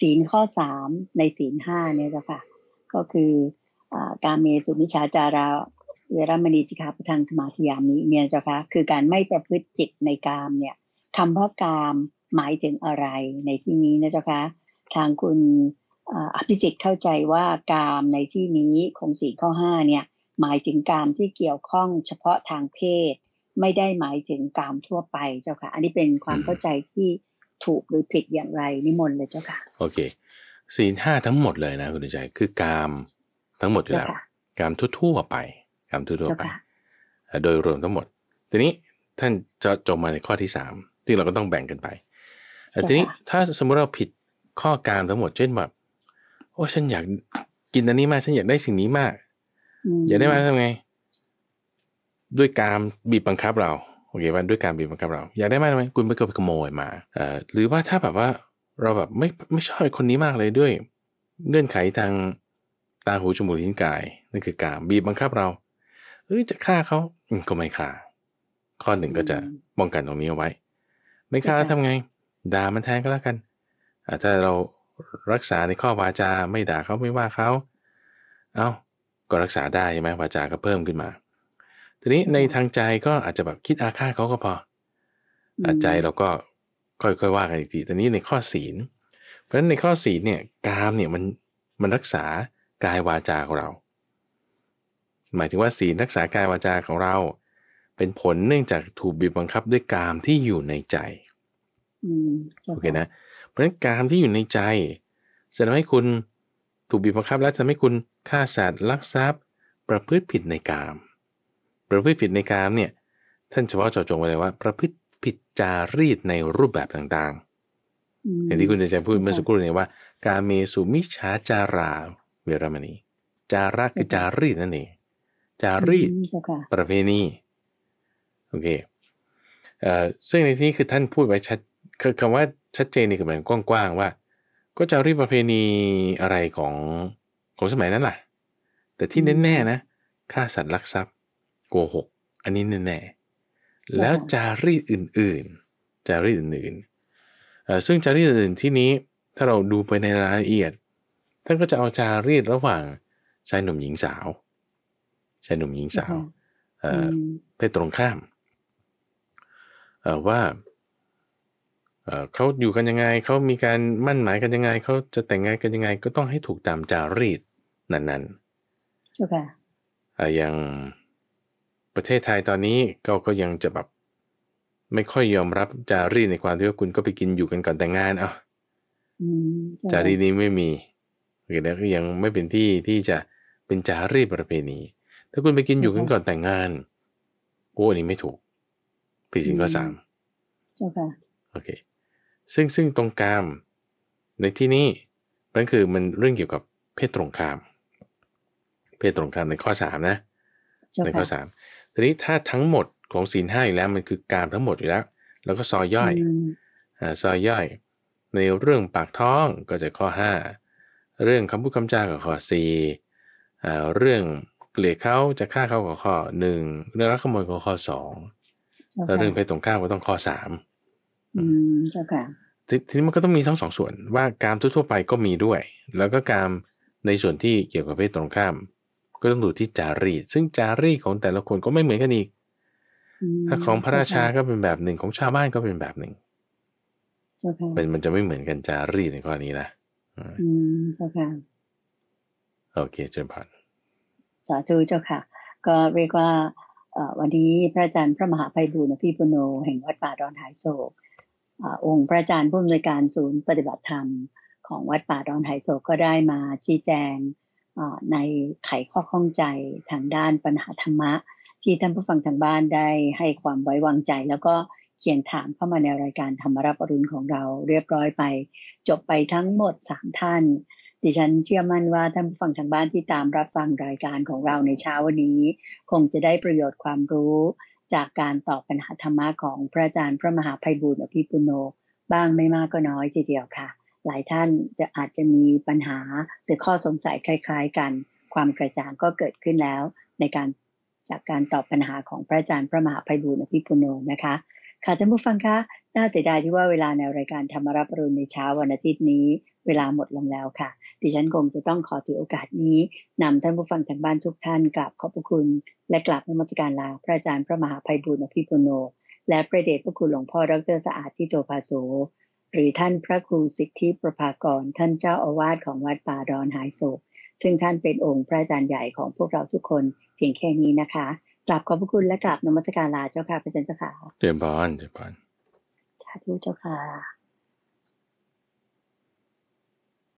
ศีลข้อสามในศีลห้าเนี่ยเจ้าค่ะก็คือการเมสุมิชาจาราเวรมณีสิกขาปทังสมาธิยามิเนี่ยเจ้าค่ะคือการไม่ประพฤติจิตในกามเนี่ยคำว่ากามหมายถึงอะไรในที่นี้นะเจ้าค่ะทางคุณอภิสิทธิ์เข้าใจว่ากามในที่นี้ของศีลข้อห้าเนี่ยหมายถึงกามที่เกี่ยวข้องเฉพาะทางเพศไม่ได้หมายถึงกามทั่วไปเจ้าค่ะ อันนี้เป็นความเข้าใจที่ถูกหรือผิดอย่างไรนิมนต์เลยเจ้าค่ะ โอเคศีลห้าทั้งหมดเลยนะคุณใจคือกามทั้งหมดอยู่แล้ว กามทั่วๆไป กามทั่วๆไปโดยรวมทั้งหมด ทีนี้ท่านจะจบมาในข้อที่สามที่เราก็ต้องแบ่งกันไป ทีนี้ถ้าสมมติเราผิดข้อการทั้งหมดเช่นแบบโอ้ฉันอยากกินอันนี้มากฉันอยากได้สิ่งนี้มากอยากได้มาทำไงด้วยการบีบบังคับ เราโอเคว่าด้วยการบีบบังคับ เราอยากได้มาทำไมคุณไปกดไปขโมยมาเอ่อหรือว่าถ้าแบบว่าเราแบบไม่ไม่ชอบคนนี้มากเลยด้วย เงื่อนไขทางตาหูจมูกลิ้นกายนั่นคือการบีบบังคับเราเอ้ยจะฆ่าเขาก็ไม่ฆ่าข้อหนึ่งก็จะป้องกันตรงนี้เอาไว้ ไม่ฆ่าแล้วทำไงด่ามันแทนก็แล้วกันถ้าเรารักษาในข้อวาจาไม่ด่าเขาไม่ว่าเขาเอา้า ก็รักษาได้ใช่ไหมวาจาก็เพิ่มขึ้นมาทีนี้ในทางใจก็อาจจะแบบคิดอาฆาตเขาก็พออใจเราก็ค่อยๆ ว่ากันอีกทีแต่นี้ในข้อศีล เพราะฉะนั้นในข้อศีลเนี่ยกามเนี่ยมันมันรักษากายวาจาของเรา หมายถึงว่าศีลรักษากายวาจาของเรา เป็นผลเนื่องจากถูกบีบบังคับด้วยกามที่อยู่ในใจโอเคนะ เพราะฉะนั้นกามที่อยู่ในใจจะทำให้คุณถูกบีบบังคับและจะทำให้คุณฆ่าสัตว์ลักทรัพย์ ประพฤติผิดในกามประพฤติผิดในกามเนี่ย ท่านเฉพาะเจาะจงไว้เลยว่า ประพฤติผิดจารีตในรูปแบบต่างๆอย่างที่คุณจรใจพูดเมื่อสักครู่นี้ว่า การเมสุมิชาจาราเวรมณี จาระคือจารีตนั่นเองจารีตประเพณี โอเค เอ่อซึ่งในที่นี้คือท่านพูดไว้ชัดคือคำว่าชัดเจนนี่คือหมายกว้างๆว่า ก็จารีตประเพณีอะไรของของสมัยนั้นล่ะ แต่ที่แน่ๆนะฆ่าสัตว์ลักทรัพย์โกหกอันนี้แน่แน่แล้วจารีตอื่นๆ จารีตอื่นๆซึ่งจารีตอื่นที่นี้ถ้าเราดูไปในรายละเอียดท่านก็จะเอาจารีตระหว่างชายหนุ่มหญิงสาวชายหนุ่มหญิงสาวเพศตรงข้ามว่าเขาอยู่กันยังไงเขามีการมั่นหมายกันยังไง เขาจะแต่งงานกันยังไง ก็ต้องให้ถูกตามจารีตนั้นๆ okay. อย่างประเทศไทยตอนนี้เ็าก็ยังจะแบบ ไม่ค่อยยอมรับจารีในความที่ว่าคุณก็ไปกินอยู่กันก่อนแต่งงาน เอาจารีนี้ไม่มีหรือแล้วก็ยังไม่เป็นที่ที่จะเป็นจารีประเพณีถ้าคุณไปกินอยู่กันก่อนแต่งงานโอ้อันนี้ไม่ถูกผิดสิงข้อสามโอเค ซึ่ง ซึ่งตรงกามในที่นี้นั่นคือมันเรื่องเกี่ยวกับเพศตรงข้าม เพศตรงข้ามในข้อสามนะในข้อสามทีนี้ถ้าทั้งหมดของศีลห้าอยู่แล้วมันคือการทั้งหมดอยู่แล้ว แล้วก็ซอยย่อยอ่าซอยย่อย ในเรื่องปากท้องก็จะข้อ 5 เรื่องคำพูดคำจากบข้อ4อ่าเรื่องเกลียดเขาจะฆ่าเขากบข้อหนึ่งเรื่องรักขโมยกบข้อสองแล้วเรื่องเพศตรงข้ามก็ต้องข้อสามอืมค่ะทีนี้มันก็ต้องมีทั้งสองส่วนว่าการทั่ว ๆ ไปก็มีด้วย แล้วก็การในส่วนที่เกี่ยวกับเพศตรงข้ามก็ต้องดูที่จารีตซึ่งจารีตของแต่ละคนก็ไม่เหมือนกันอีก ถ้าของพระราชาก็เป็นแบบหนึ่งของชาวบ้านก็เป็นแบบหนึ่งมันมันจะไม่เหมือนกันจารีตในกรณีนี้น่ะโอเคเจริญพรสาธุเจ้าค่ะ ก็เรียกว่าวันนี้พระอาจารย์พระมหาไพบูลพี่ปุโน แห่งวัดป่าดอนหายโศกองค์พระอาจารย์ผู้อำนวยการศูนย์ปฏิบัติธรรม ของวัดป่าดอนหายโศกก็ได้มาชี้แจงในไขข้อข้องใจทางด้านปัญหาธรรมะที่ท่านผู้ฟังทางบ้านได้ให้ความไว้วางใจแล้วก็เขียนถามเข้ามาในรายการธรรมรับอรุณของเราเรียบร้อยไป จบไปทั้งหมด3ท่าน ดิฉันเชื่อมั่นว่าท่านผู้ฟังทางบ้านที่ตามรับฟังรายการของเราในเช้าวันนี้ คงจะได้ประโยชน์ความรู้ จากการตอบปัญหาธรรมะของพระอาจารย์พระมหาภัยบุญอภิปุโน บ้างไม่มากก็น้อยทีเดียวค่ะหลายท่านจะอาจจะมีปัญหาหรือข้อสงสัยคล้ายๆกัน ความกระจ่างก็เกิดขึ้นแล้ว ในการจากการตอบปัญหาของพระอาจารย์พระมหาไพบูลอภิปุโนนะคะค่ะท่านผู้ฟังคะ น่าเสียดายที่ว่าเวลาในรายการธรรมรับรุณในเช้าวันอาทิตย์นี้ เวลาหมดลงแล้วค่ะ ดิฉันคงจะต้องขอถือโอกาสนี้ นำท่านผู้ฟังทางบ้านทุกท่านกราบขอบพระคุณและกราบนมัสการลาพระอาจารย์พระมหาไพบูลอภิปุโนและประเดชพระคุณหลวงพ่อดรสะอาดที่โตภาโสหรือท่านพระครูสิทธิประภากรท่านเจ้าอาวาสของวัดป่าดอนหายโศก ซึ่งท่านเป็นองค์พระอาจารย์ใหญ่ของพวกเราทุกคนเพียงแค่นี้นะคะกราบขอบพระคุณและกราบนมัสการลาเจ้าค่ะพระเจ้าค่ะเจ้าพาเจ้าพรนสาธุเจ้าค่ะ